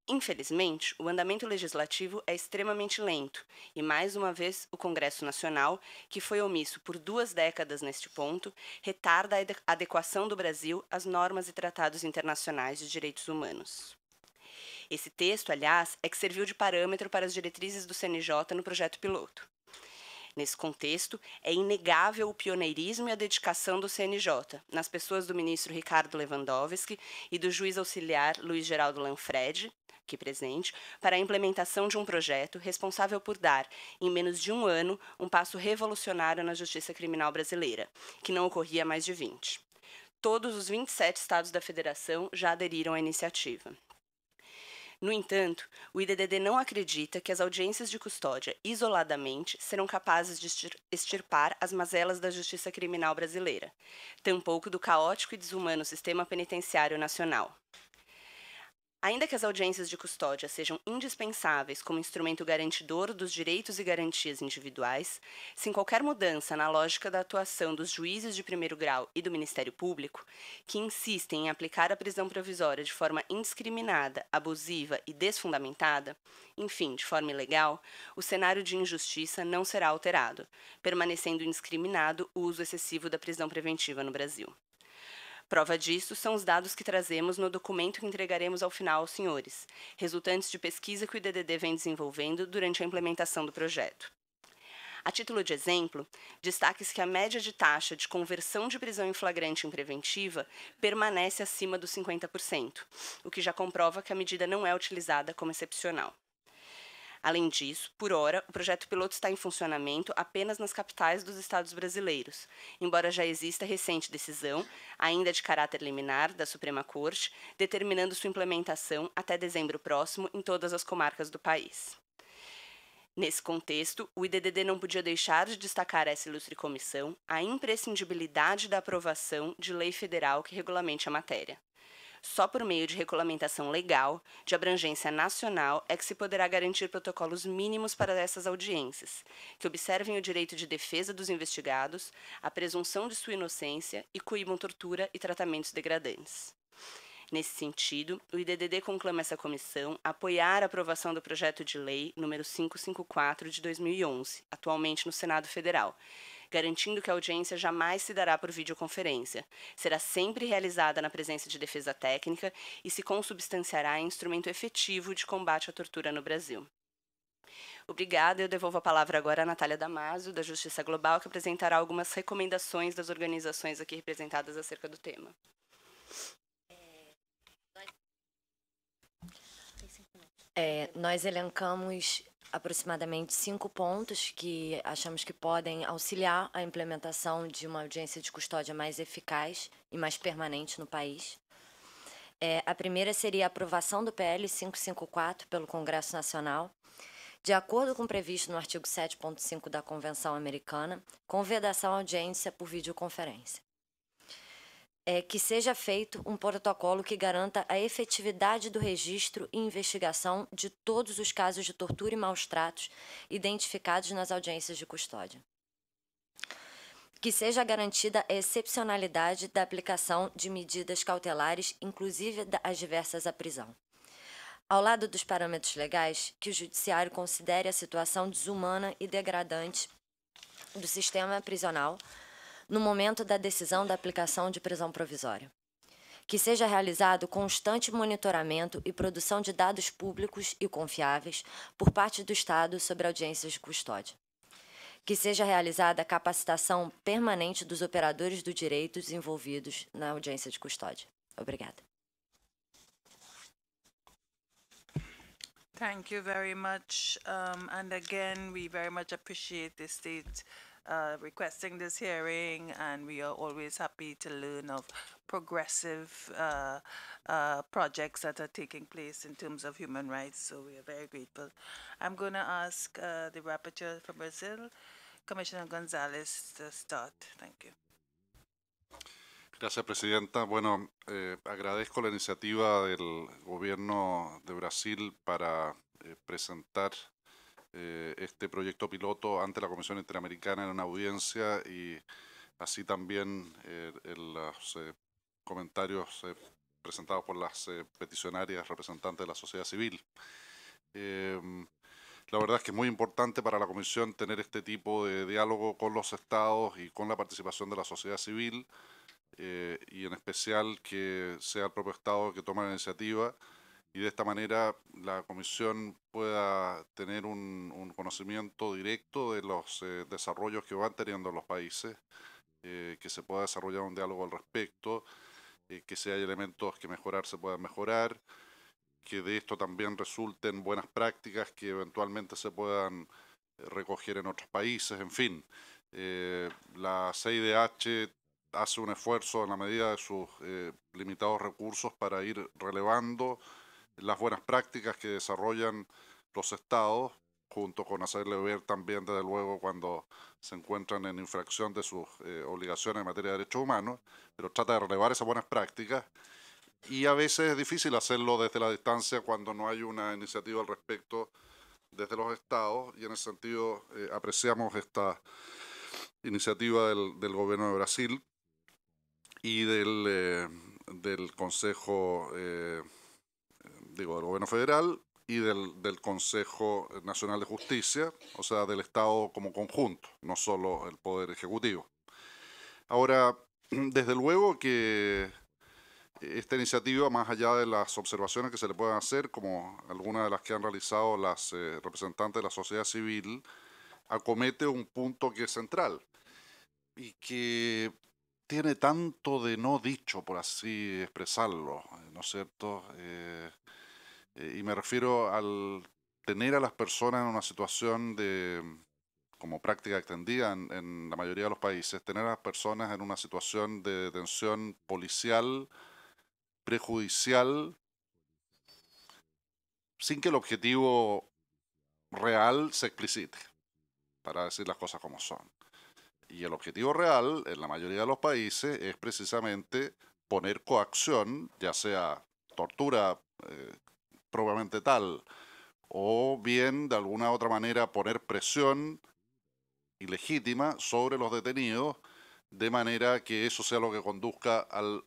Infelizmente, o andamento legislativo é extremamente lento e, mais uma vez, o Congresso Nacional, que foi omisso por duas décadas neste ponto, retarda a adequação do Brasil às normas e tratados internacionais de direitos humanos. Esse texto, aliás, é que serviu de parâmetro para as diretrizes do CNJ no projeto piloto. Nesse contexto, é inegável o pioneirismo e a dedicação do CNJ, nas pessoas do ministro Ricardo Lewandowski e do juiz auxiliar Luiz Geraldo Lanfredi, aqui presente, para a implementação de um projeto responsável por dar, em menos de um ano, um passo revolucionário na justiça criminal brasileira, que não ocorria há mais de 20. Todos os 27 estados da federação já aderiram à iniciativa. No entanto, o IDDD não acredita que as audiências de custódia, isoladamente, serão capazes de extirpar as mazelas da justiça criminal brasileira, tampouco do caótico e desumano sistema penitenciário nacional. Ainda que as audiências de custódia sejam indispensáveis como instrumento garantidor dos direitos e garantias individuais, sem qualquer mudança na lógica da atuação dos juízes de primeiro grau e do Ministério Público, que insistem em aplicar a prisão provisória de forma indiscriminada, abusiva e desfundamentada, enfim, de forma ilegal, o cenário de injustiça não será alterado, permanecendo indiscriminado o uso excessivo da prisão preventiva no Brasil. Prova disso são os dados que trazemos no documento que entregaremos ao final aos senhores, resultantes de pesquisa que o IDDD vem desenvolvendo durante a implementação do projeto. A título de exemplo, destaque-se que a média de taxa de conversão de prisão em flagrante em preventiva permanece acima dos 50%, o que já comprova que a medida não é utilizada como excepcional. Além disso, por hora, o projeto piloto está em funcionamento apenas nas capitais dos estados brasileiros, embora já exista recente decisão, ainda de caráter liminar, da Suprema Corte, determinando sua implementação até dezembro próximo em todas as comarcas do país. Nesse contexto, o IDDD não podia deixar de destacar a essa ilustre comissão a imprescindibilidade da aprovação de lei federal que regulamente a matéria. Só por meio de regulamentação legal, de abrangência nacional, é que se poderá garantir protocolos mínimos para essas audiências, que observem o direito de defesa dos investigados, a presunção de sua inocência e coibam tortura e tratamentos degradantes. Nesse sentido, o IDDD conclama essa comissão a apoiar a aprovação do projeto de lei número 554 de 2011, atualmente no Senado Federal, garantindo que a audiência jamais se dará por videoconferência. Será sempre realizada na presença de defesa técnica e se consubstanciará em instrumento efetivo de combate à tortura no Brasil. Obrigada. Eu devolvo a palavra agora à Natália Damasio, da Justiça Global, que apresentará algumas recomendações das organizações aqui representadas acerca do tema. É, nós elencamos aproximadamente cinco pontos que achamos que podem auxiliar a implementação de uma audiência de custódia mais eficaz e mais permanente no país. É, a primeira seria a aprovação do PL 554 pelo Congresso Nacional, de acordo com o previsto no artigo 7.5 da Convenção Americana, com vedação à audiência por videoconferência é, que seja feito um protocolo que garanta a efetividade do registro e investigação de todos os casos de tortura e maus tratos identificados nas audiências de custódia. Que seja garantida a excepcionalidade da aplicação de medidas cautelares, inclusive as diversas à prisão. Ao lado dos parâmetros legais, que o Judiciário considere a situação desumana e degradante do sistema prisional no momento da decisão da aplicação de prisão provisória. Que seja realizado constante monitoramento e produção de dados públicos e confiáveis por parte do Estado sobre audiências de custódia que seja realizada capacitação permanente dos operadores do direito envolvidos na audiência de custódia. Obrigada. Thank you very much. Um, and again, we very much appreciate the state uh, requesting this hearing, and we are always happy to learn of progressive uh, uh, projects that are taking place in terms of human rights. So we are very grateful. I'm going to ask uh, the rapporteur from Brazil, Commissioner Gonzalez, to start. Thank you. Gracias, Presidenta. Bueno, eh, agradezco la iniciativa del Gobierno de Brasil para eh, presentar Eh, este proyecto piloto ante la Comisión Interamericana en una audiencia y así también eh, en los eh, comentarios presentados por las peticionarias representantes de la sociedad civil. Em, la verdad es que es muy importante para la Comisión tener este tipo de diálogo con los estados y con la participación de la sociedad civil. y en especial que sea el propio Estado que tome la iniciativa y de esta manera la comisión pueda tener un, conocimiento directo de los eh, desarrollos que van teniendo los países, eh, que se pueda desarrollar un diálogo al respecto, eh, que si hay elementos que mejorar se puedan mejorar, que de esto también resulten buenas prácticas que eventualmente se puedan recoger en otros países, en fin. la CIDH hace un esfuerzo en la medida de sus limitados recursos para ir relevando las buenas prácticas que desarrollan los estados, junto con hacerle ver también, desde luego, cuando se encuentran en infracción de sus eh, obligaciones en materia de derechos humanos, pero trata de relevar esas buenas prácticas. Y a veces es difícil hacerlo desde la distancia cuando no hay una iniciativa al respecto desde los estados, y en ese sentido eh, apreciamos esta iniciativa del, gobierno de Brasil y del, eh, del Consejo digo, del gobierno federal y del, Consejo Nacional de Justicia, o sea, del Estado como conjunto, no solo el Poder Ejecutivo. Ahora, desde luego que esta iniciativa, más allá de las observaciones que se le puedan hacer, como algunas de las que han realizado las eh, representantes de la sociedad civil, acomete un punto que es central y que tiene tanto de no dicho, por así expresarlo, ¿no es cierto? Eh, eh, y me refiero al tener a las personas en una situación de, mm, como práctica extendida en, la mayoría de los países, tener a las personas en una situación de detención policial, prejudicial, sin que el objetivo real se explicite, para decir las cosas como son. Y el objetivo real en la mayoría de los países es precisamente poner coacción, ya sea tortura, eh, probablemente tal, o bien de alguna otra manera poner presión ilegítima sobre los detenidos, de manera que eso sea lo que conduzca al,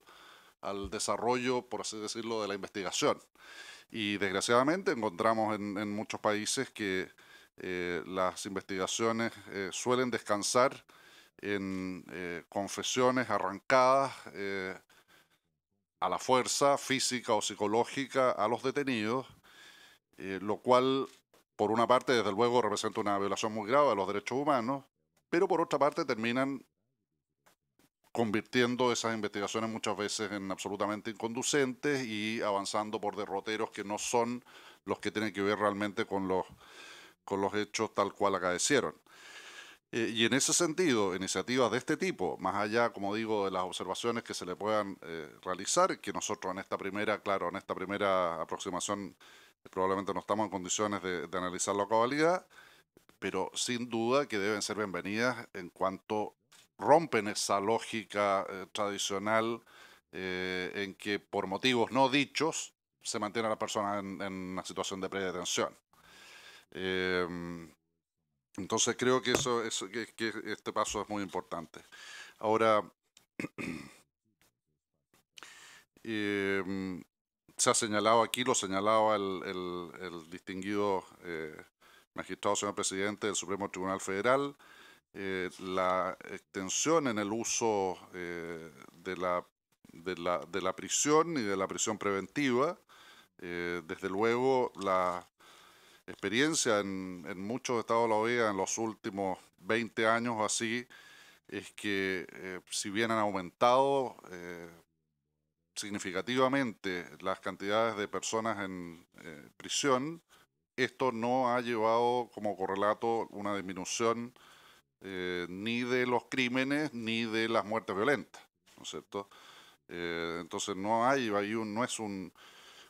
al desarrollo, por así decirlo, de la investigación. Y desgraciadamente encontramos en, muchos países que eh, las investigaciones eh, suelen descansar en eh, confesiones arrancadas a la fuerza física o psicológica a los detenidos, eh, lo cual, por una parte, desde luego, representa una violación muy grave de los derechos humanos, pero por otra parte terminan convirtiendo esas investigaciones muchas veces en absolutamente inconducentes y avanzando por derroteros que no son los que tienen que ver realmente con los, con los hechos tal cual acaecieron. Eh, y en ese sentido, iniciativas de este tipo, más allá, como digo, de las observaciones que se le puedan eh, realizar, que nosotros en esta primera, claro, en esta primera aproximación eh, probablemente no estamos en condiciones de, analizar la cabalidad, pero sin duda que deben ser bienvenidas en cuanto rompen esa lógica tradicional en que por motivos no dichos se mantiene a la persona en, una situación de predetención. Em, entonces creo que eso, que, este paso es muy importante. Ahora, em, se ha señalado aquí, lo señalaba el, distinguido eh, magistrado, señor presidente del Supremo Tribunal Federal, eh, la extensión en el uso eh, de, la, de, la, de, la, prisión y de la prisión preventiva. desde luego, la, experiencia en, muchos estados de la OEA en los últimos 20 años o así es que eh, si bien han aumentado eh, significativamente las cantidades de personas en eh, prisión, esto no ha llevado como correlato una disminución ni de los crímenes ni de las muertes violentas, ¿no es cierto? entonces no hay, un, no es un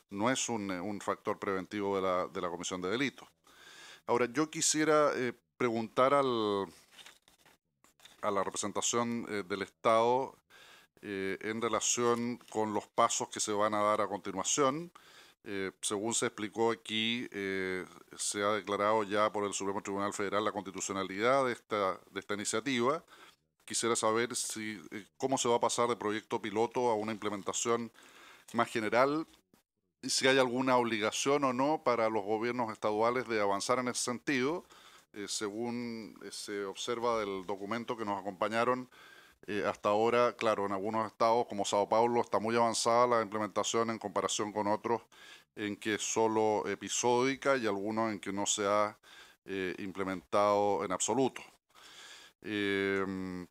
no es eh, un, factor preventivo de la, de la, comisión de delitos. Ahora, yo quisiera eh, preguntar al, a la representación eh, del Estado en relación con los pasos que se van a dar a continuación. según se explicó aquí, se ha declarado ya por el Supremo Tribunal Federal la constitucionalidad de esta, de esta iniciativa. Quisiera saber si, cómo se va a pasar de proyecto piloto a una implementación más general si hay alguna obligación o no para los gobiernos estaduales de avanzar en ese sentido, eh, según eh, se observa del documento que nos acompañaron eh, hasta ahora, claro, en algunos estados como Sao Paulo está muy avanzada la implementación en comparación con otros en que es solo episódica y algunos en que no se ha implementado en absoluto. Em,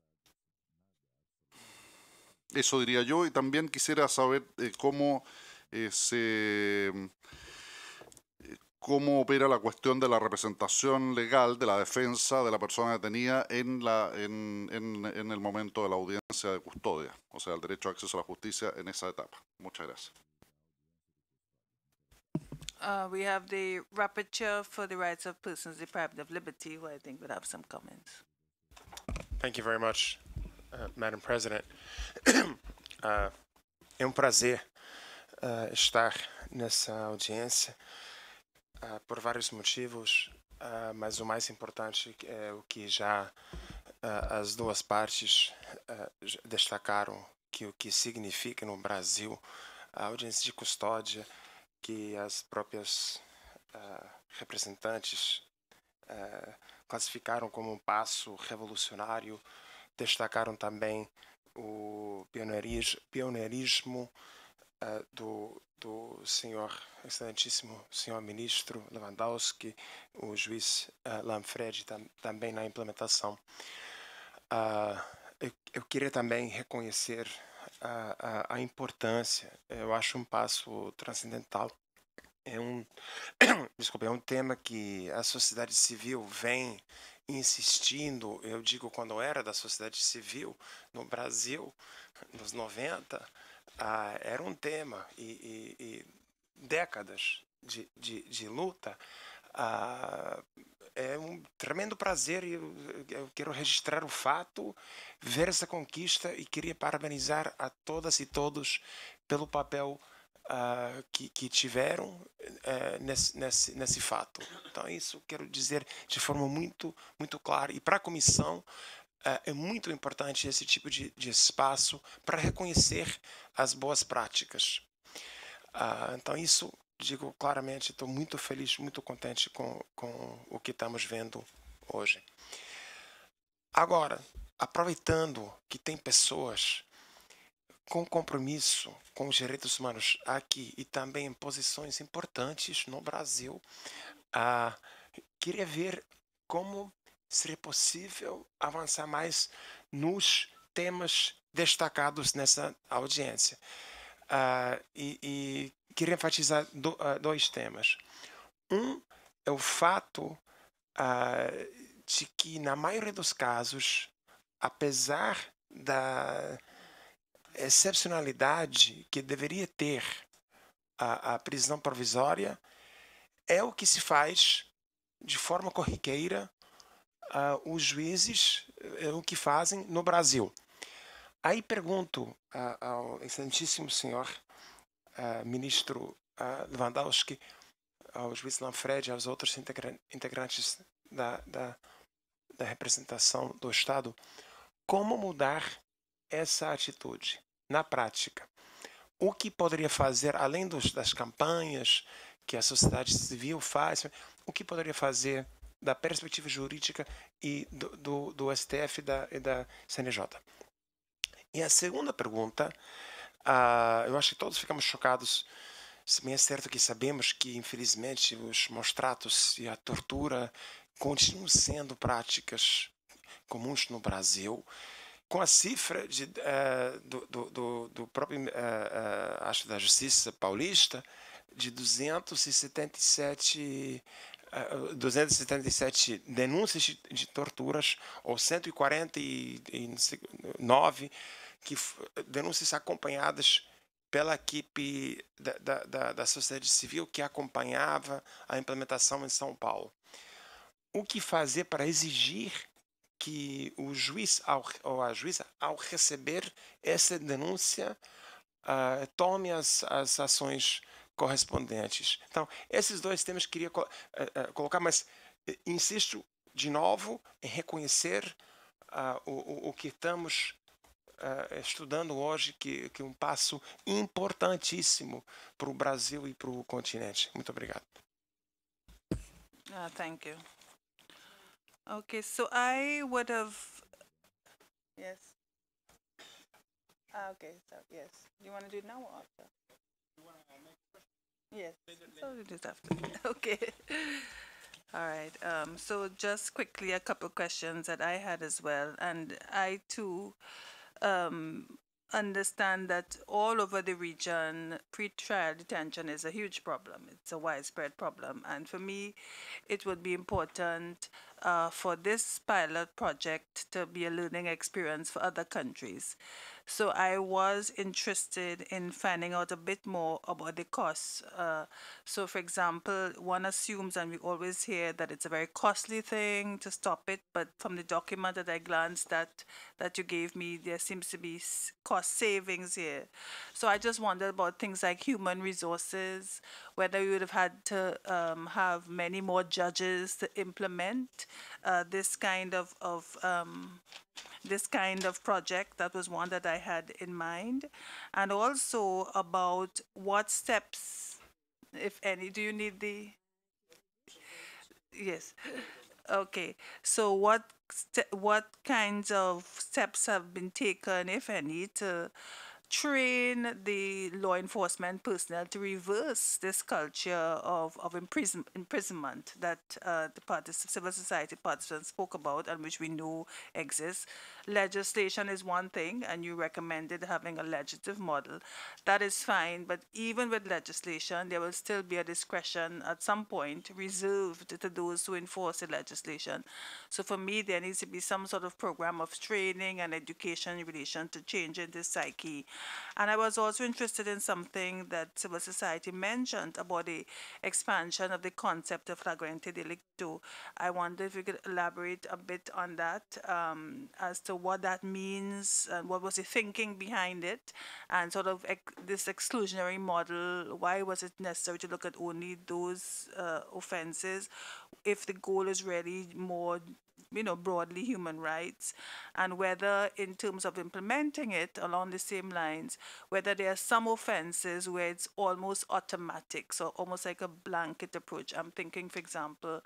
eso diría yo y también quisiera saber cómo se eh, eh, cómo opera la cuestión de la representación legal de la defensa de la persona detenida en, la, en, en, en, el momento de la audiencia de custodia, o sea, el derecho a acceso a la justicia en esa etapa. Muchas gracias. Uh, we have the Rapporteur for the Rights of Persons Deprived of Liberty, who I think would have some comments. Thank you very much, uh, Madam President. uh, é um uh, estar nessa audiência uh, por vários motivos, uh, mas o mais importante é o que já ah, as duas partes destacaram, que o que significa no Brasil a audiência de custódia que as próprias representantes classificaram como um passo revolucionário, destacaram também o pioneirismo uh, do, do senhor, excelentíssimo senhor ministro Lewandowski, o juiz uh, eh, Lamfred, tam, também na implementação. Uh, eu, eu, queria também reconhecer a, a, a, importância, eu acho um passo transcendental. É um, desculpa, é um tema que a sociedade civil vem insistindo, eu digo quando eu era da sociedade civil no Brasil, nos 90, ah, era um tema e, e, e décadas de, de, de luta, ah, é um tremendo prazer e eu, eu, quero registrar o fato, ver essa conquista e queria parabenizar a todas e todos pelo papel ah, que, que, tiveram eh, nesse, nesse, nesse fato. Então, isso quero dizer de forma muito, muito clara. E para a comissão, é, é muito importante esse tipo de, de espaço para reconhecer as boas práticas. Ah, então, isso, digo claramente, estou muito feliz, muito contente com, com o que estamos vendo hoje. Agora, aproveitando que tem pessoas com compromisso com os direitos humanos aqui e também em posições importantes no Brasil, ah, queria ver como seria possível avançar mais nos temas destacados nessa audiência. Uh, e, e, queria enfatizar do, uh, dois temas. Um é o fato uh, de que, na maioria dos casos, apesar da excepcionalidade que deveria ter a, a prisão provisória, é o que se faz de forma corriqueira uh, os juízes uh, o que fazem no Brasil. Aí pergunto ah, ao excelentíssimo senhor ah, ministro Lewandowski, ao juiz Lanfred e aos outros integra integrantes da, da, da representação do Estado, como mudar essa atitude na prática? O que poderia fazer, além dos, das campanhas que a sociedade civil faz, o que poderia fazer da perspectiva jurídica e do, do, do STF e da, e da CNJ. E a segunda pergunta, uh, eu acho que todos ficamos chocados, se bem é certo que sabemos que, infelizmente, os maus tratos e a tortura continuam sendo práticas comuns no Brasil, com a cifra de, uh, do, do, do, do, próprio uh, acho da Justiça Paulista de 277 277 denúncias de torturas ou 149 que denúncias acompanhadas pela equipe da, da, da sociedade civil que acompanhava a implementação em São Paulo. O que fazer para exigir que o juiz ao, ou a juíza, ao receber essa denúncia, uh, tome as, as ações correspondentes. Então, esses dois temas que queria eh, eh, colocar, mas eh, insisto de novo em reconhecer uh, o, o, que estamos uh, estudando hoje, que, que é um passo importantíssimo para o Brasil e para o continente. Muito obrigado. Uh, thank you. Okay, so I would have. Yes. Ah, okay, so yes. Do you want to do it now or after? Yes. So it is after. Okay. All right. Um, so just quickly, a couple questions that I had as well, and I too um, understand that all over the region, pre-trial detention is a huge problem. It's a widespread problem, and for me, it would be important uh, for this pilot project to be a learning experience for other countries. So I was interested in finding out a bit more about the costs. Uh, so, for example, one assumes, and we always hear that it's a very costly thing to stop it, but from the document that I glanced at that you gave me, there seems to be cost savings here. So I just wondered about things like human resources whether we would have had to um, have many more judges to implement uh, this kind of, of um, this kind of project. That was one that I had in mind. And also about what steps, if any, do you need the? Yes. Okay. So what what kinds of steps have been taken, if any, to train the law enforcement personnel to reverse this culture of, of imprison, imprisonment that uh, the particip- civil society participants spoke about and which we know exists. Legislation is one thing, and you recommended having a legislative model. That is fine, but even with legislation, there will still be a discretion at some point reserved to those who enforce the legislation. So for me, there needs to be some sort of program of training and education in relation to changing the psyche and I was also interested in something that civil society mentioned about the expansion of the concept of flagrante delicto. I wonder if you could elaborate a bit on that um, as to what that means and what was the thinking behind it and sort of ex this exclusionary model. Why was it necessary to look at only those uh, offenses if the goal is really more you know, broadly human rights, and whether in terms of implementing it along the same lines, whether there are some offenses where it's almost automatic, so almost like a blanket approach. I'm thinking, for example,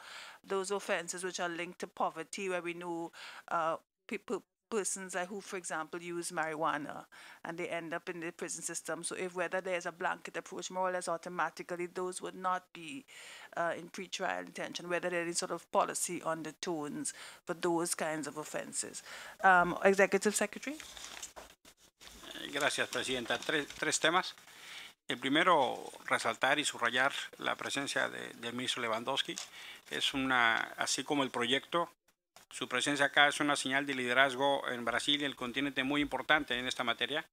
those offenses which are linked to poverty, where we know uh, people persons who, for example, use marijuana and they end up in the prison system. So if whether there's a blanket approach, more or less automatically, those would not be uh, in pretrial detention, whether there is sort of policy on the tones for those kinds of offenses. Um, Executive Secretary. Eh, gracias, Presidenta. Tres, tres temas. El primero, resaltar y subrayar la presencia de, del ministro Lewandowski. Es una, así como el proyecto, Su presencia acá es una señal de liderazgo en Brasil y el continente muy importante en esta materia.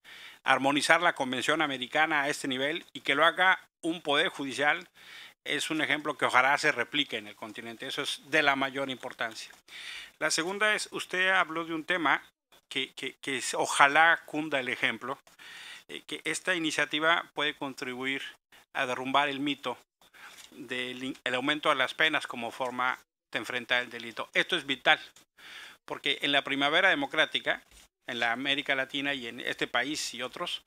Armonizar la Convención Americana a este nivel y que lo haga un poder judicial es un ejemplo que ojalá se replique en el continente. Eso es de la mayor importancia. La segunda es, usted habló de un tema que, es, ojalá cunda el ejemplo, eh, que esta iniciativa puede contribuir a derrumbar el mito del aumento de las penas como forma te enfrenta al delito. Esto es vital, porque en la primavera democrática, en la América Latina y en este país y otros,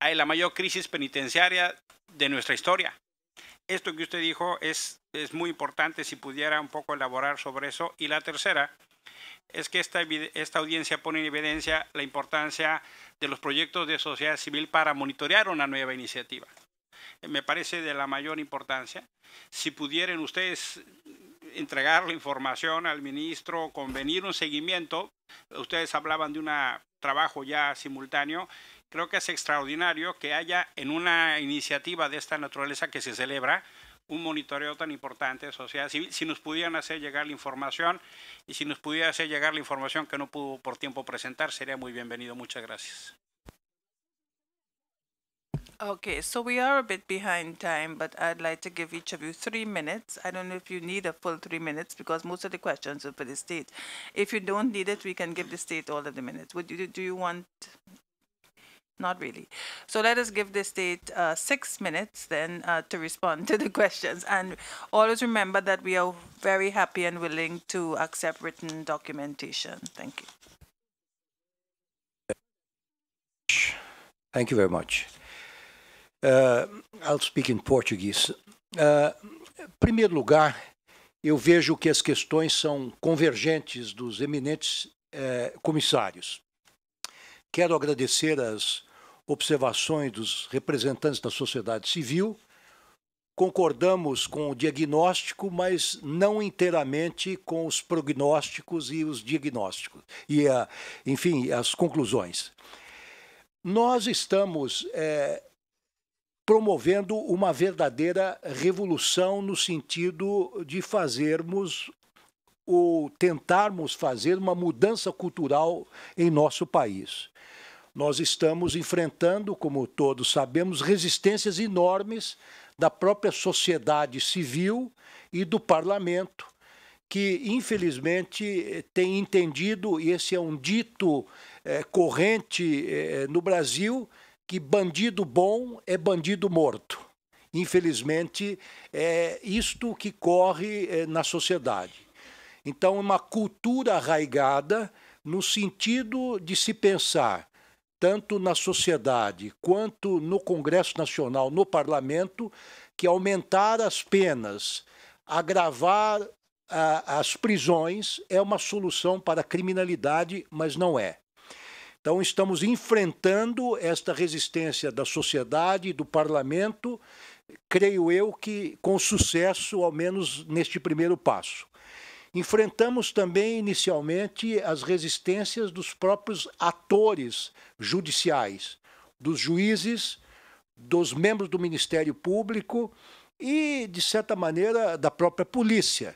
hay la mayor crisis penitenciaria de nuestra historia. Esto que usted dijo es, es muy importante si pudiera un poco elaborar sobre eso. Y la tercera es que esta, esta audiencia pone en evidencia la importancia de los proyectos de sociedad civil para monitorear una nueva iniciativa. Me parece de la mayor importancia. Si pudieran ustedes entregar la información al ministro, convenir un seguimiento. Ustedes hablaban de un trabajo ya simultáneo. Creo que es extraordinario que haya en una iniciativa de esta naturaleza que se celebra un monitoreo tan importante de sociedad civil, si nos pudieran hacer llegar la información y si nos pudiera hacer llegar la información que no pudo por tiempo presentar, sería muy bienvenido. Muchas gracias. Okay, so we are a bit behind time, but I'd like to give each of you three minutes. I don't know if you need a full three minutes because most of the questions are for the state. If you don't need it, we can give the state all of the minutes. Would you do you want? Not really. So let us give the state uh, six minutes then uh, to respond to the questions. And always remember that we are very happy and willing to accept written documentation. Thank you. Thank you very much. Uh, I'll speak in Portuguese. Ah, em primeiro lugar, eu vejo que as questões são convergentes dos eminentes eh, comissários. Quero agradecer as observações dos representantes da sociedade civil. Concordamos com o diagnóstico, mas não inteiramente com os prognósticos e os diagnósticos e, a, enfim, as conclusões. Nós estamos eh, promovendo uma verdadeira revolução no sentido de fazermos ou tentarmos fazer uma mudança cultural em nosso país. Nós estamos enfrentando, como todos sabemos, resistências enormes da própria sociedade civil e do parlamento, que infelizmente eh, tem entendido, e esse é um dito é, corrente é, no Brasil, que bandido bom é bandido morto. Infelizmente, é isto que corre é, na sociedade. Então, é uma cultura arraigada no sentido de se pensar, tanto na sociedade quanto no Congresso Nacional, no parlamento, que aumentar as penas, agravar a, ah, as prisões é uma solução para a criminalidade, mas não é. Então, estamos enfrentando esta resistência da sociedade, do parlamento, creio eu que com sucesso, ao menos neste primeiro passo. Enfrentamos também, inicialmente, as resistências dos próprios atores judiciais, dos juízes, dos membros do Ministério Público e, de certa maneira, da própria polícia.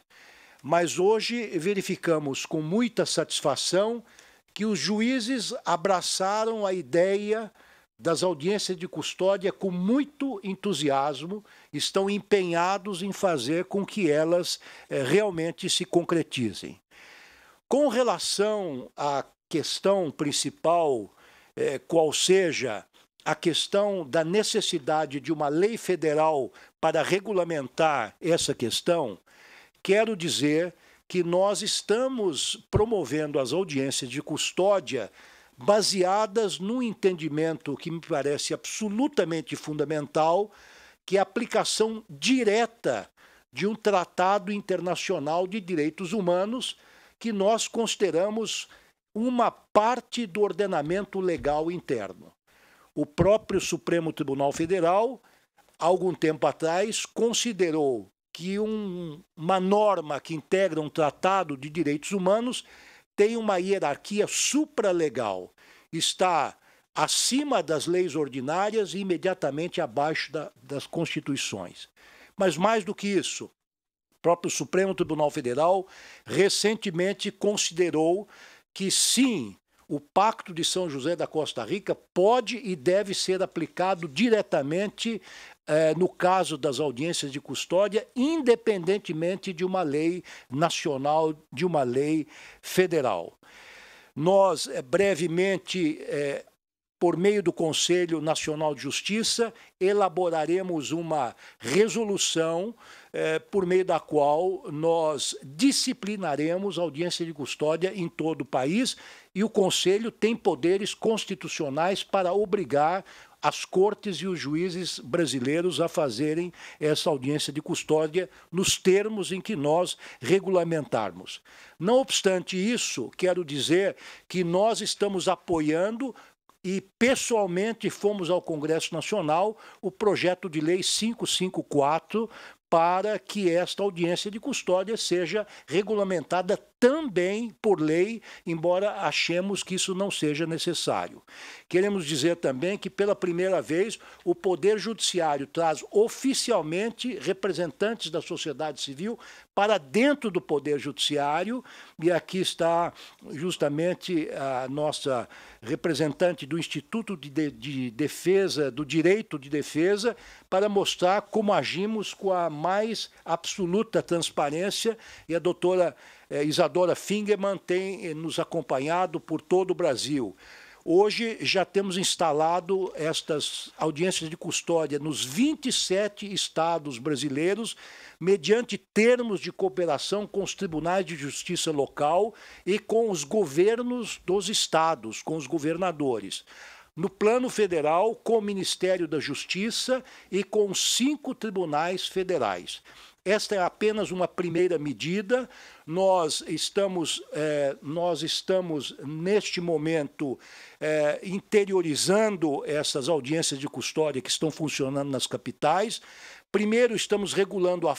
Mas hoje verificamos com muita satisfação que os juízes abraçaram a ideia das audiências de custódia com muito entusiasmo, estão empenhados em fazer com que elas eh, realmente se concretizem. Com relação à questão principal, eh, qual seja a questão da necessidade de uma lei federal para regulamentar essa questão, quero dizer que nós estamos promovendo as audiências de custódia baseadas num entendimento que me parece absolutamente fundamental, que é a aplicação direta de um tratado internacional de direitos humanos que nós consideramos uma parte do ordenamento legal interno. O próprio Supremo Tribunal Federal, algum tempo atrás, considerou que um, uma norma que integra um tratado de direitos humanos tem uma hierarquia supralegal. Está acima das leis ordinárias e imediatamente abaixo da, das constituições. Mas mais do que isso, o próprio Supremo Tribunal Federal recentemente considerou que sim, o Pacto de São José da Costa Rica pode e deve ser aplicado diretamente eh, no caso das audiências de custódia, independentemente de uma lei nacional, de uma lei federal. Nós, eh, brevemente, eh, por meio do Conselho Nacional de Justiça, elaboraremos uma resolução é, por meio da qual nós disciplinaremos a audiência de custódia em todo o país e o Conselho tem poderes constitucionais para obrigar as cortes e os juízes brasileiros a fazerem essa audiência de custódia nos termos em que nós regulamentarmos. Não obstante isso, quero dizer que nós estamos apoiando e pessoalmente fomos ao Congresso Nacional o projeto de lei 554 para que esta audiência de custódia seja regulamentada também por lei, embora achemos que isso não seja necessário. Queremos dizer também que, pela primeira vez, o Poder Judiciário traz oficialmente representantes da sociedade civil para dentro do Poder Judiciário, e aqui está justamente a nossa representante do Instituto de, de Defesa, do Direito de Defesa, para mostrar como agimos com a mais absoluta transparência, e a doutora. É, Isadora Fingerman tem eh, nos acompanhado por todo o Brasil. Hoje já temos instalado estas audiências de custódia nos 27 estados brasileiros, mediante termos de cooperação com os tribunais de justiça local e com os governos dos estados, com os governadores. No plano federal, com o Ministério da Justiça e com cinco tribunais federais. Esta é apenas uma primeira medida. Nós estamos, é, nós estamos neste momento, é, interiorizando essas audiências de custódia que estão funcionando nas capitais. Primeiro, estamos regulando a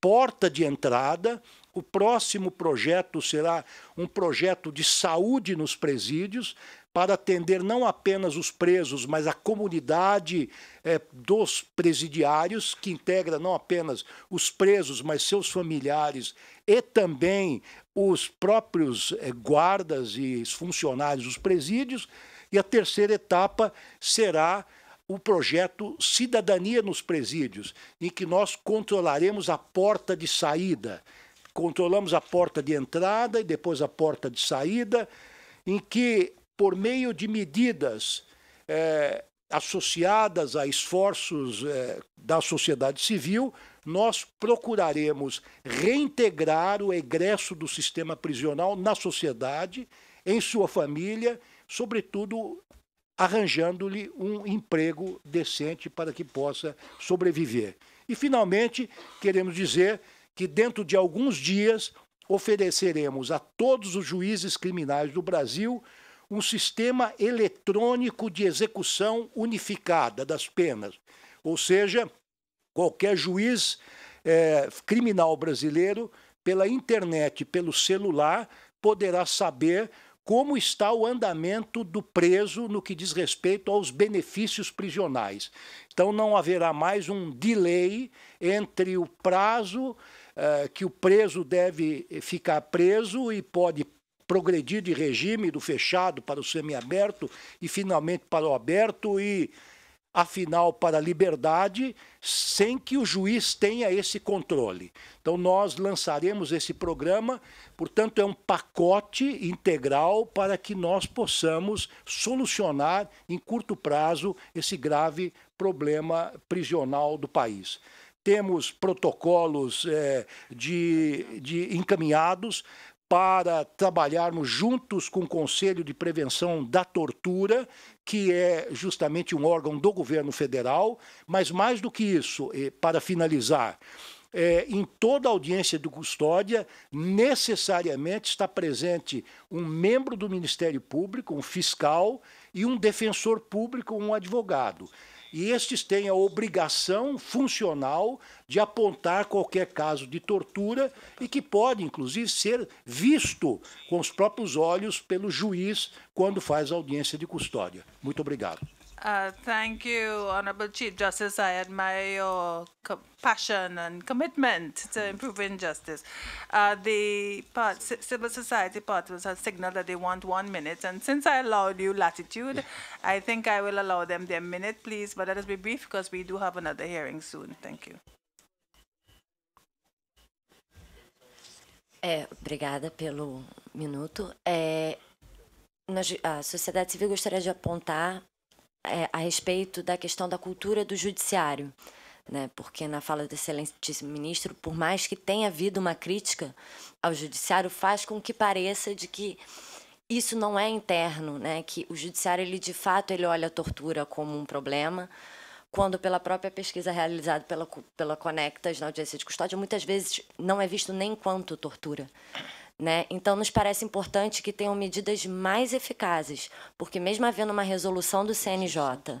porta de entrada. O próximo projeto será um projeto de saúde nos presídios, para atender não apenas os presos, mas a comunidade é, dos presidiários, que integra não apenas os presos, mas seus familiares e também os próprios é, guardas e funcionários dos presídios. E a terceira etapa será o projeto Cidadania nos Presídios, em que nós controlaremos a porta de saída. Controlamos a porta de entrada e depois a porta de saída, em que por meio de medidas é, associadas a esforços é, da sociedade civil, nós procuraremos reintegrar o egresso do sistema prisional na sociedade, em sua família, sobretudo arranjando-lhe um emprego decente para que possa sobreviver. E, finalmente, queremos dizer que, dentro de alguns dias, ofereceremos a todos os juízes criminais do Brasil um sistema eletrônico de execução unificada das penas. Ou seja, qualquer juiz é, criminal brasileiro, pela internet, pelo celular, poderá saber como está o andamento do preso no que diz respeito aos benefícios prisionais. Então, não haverá mais um delay entre o prazo é, que o preso deve ficar preso e pode progredir de regime do fechado para o semiaberto e finalmente para o aberto e afinal para a liberdade, sem que o juiz tenha esse controle. Então nós lançaremos esse programa, portanto é um pacote integral para que nós possamos solucionar em curto prazo esse grave problema prisional do país temos protocolos é, de, de encaminhados, para trabalharmos juntos com o Conselho de Prevenção da Tortura, que é justamente um órgão do governo federal, mas mais do que isso, eh, para finalizar. É, em toda audiência de custódia, necessariamente está presente um membro do Ministério Público, um fiscal, e um defensor público, um advogado e estes têm a obrigação funcional de apontar qualquer caso de tortura e que pode, inclusive, ser visto com os próprios olhos pelo juiz quando faz audiência de custódia. Muito obrigado. Uh, thank you, Honorable Chief Justice. I admire your passion and commitment to improving justice. Uh, the part, civil society partners have signaled that they want one minute, and since I allowed you latitude, I think I will allow them their minute, please. But let us be brief because we do have another hearing soon. Thank you. É, obrigada pelo minuto. A sociedade civil gostaria de apontar é, a respeito da questão da cultura do judiciário. Né? Porque na fala do excelentíssimo ministro, por mais que tenha havido uma crítica ao judiciário, faz com que pareça de que isso não é interno, né? Que o judiciário ele de fato ele olha a tortura como um problema, quando pela própria pesquisa realizada pela pela Conectas na audiência de custódia, muitas vezes não é visto nem quanto tortura. Né? Então, nos parece importante que tenham medidas mais eficazes, porque, mesmo havendo uma resolução do CNJ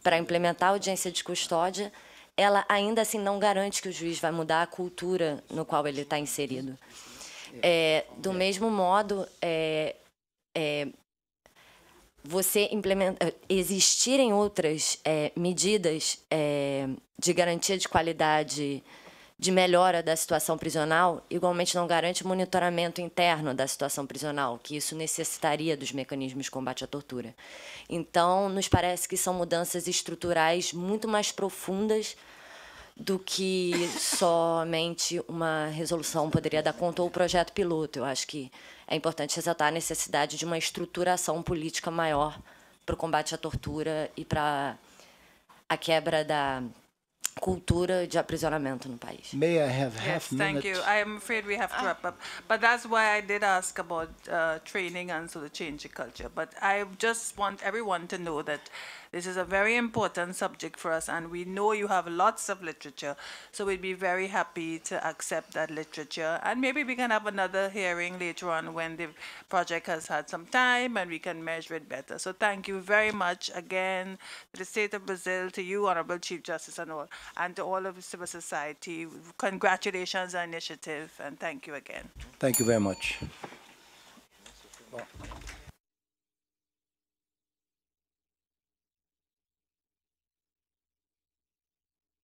para implementar a audiência de custódia, ela ainda assim não garante que o juiz vai mudar a cultura no qual ele está inserido. É, do mesmo modo, é, é, você implementar, é, existirem outras é, medidas é, de garantia de qualidade de melhora da situação prisional igualmente não garante monitoramento interno da situação prisional, que isso necessitaria dos mecanismos de combate à tortura. Então, nos parece que são mudanças estruturais muito mais profundas do que somente uma resolução poderia dar conta ou o projeto piloto. Eu acho que é importante ressaltar a necessidade de uma estruturação política maior para o combate à tortura e para a quebra da cultura de aprisionamento no país. May I have half yes, minute? Thank you. I am afraid we have to wrap up. But that's why I did ask about uh, training and so the change of culture. But I just want everyone to know that This is a very important subject for us, and we know you have lots of literature, so we'd be very happy to accept that literature. And maybe we can have another hearing later on when the project has had some time and we can measure it better. So thank you very much again to the state of Brazil, to you, Honorable Chief Justice and all, and to all of civil society. Congratulations on initiative, and thank you again. Thank you very much. Well.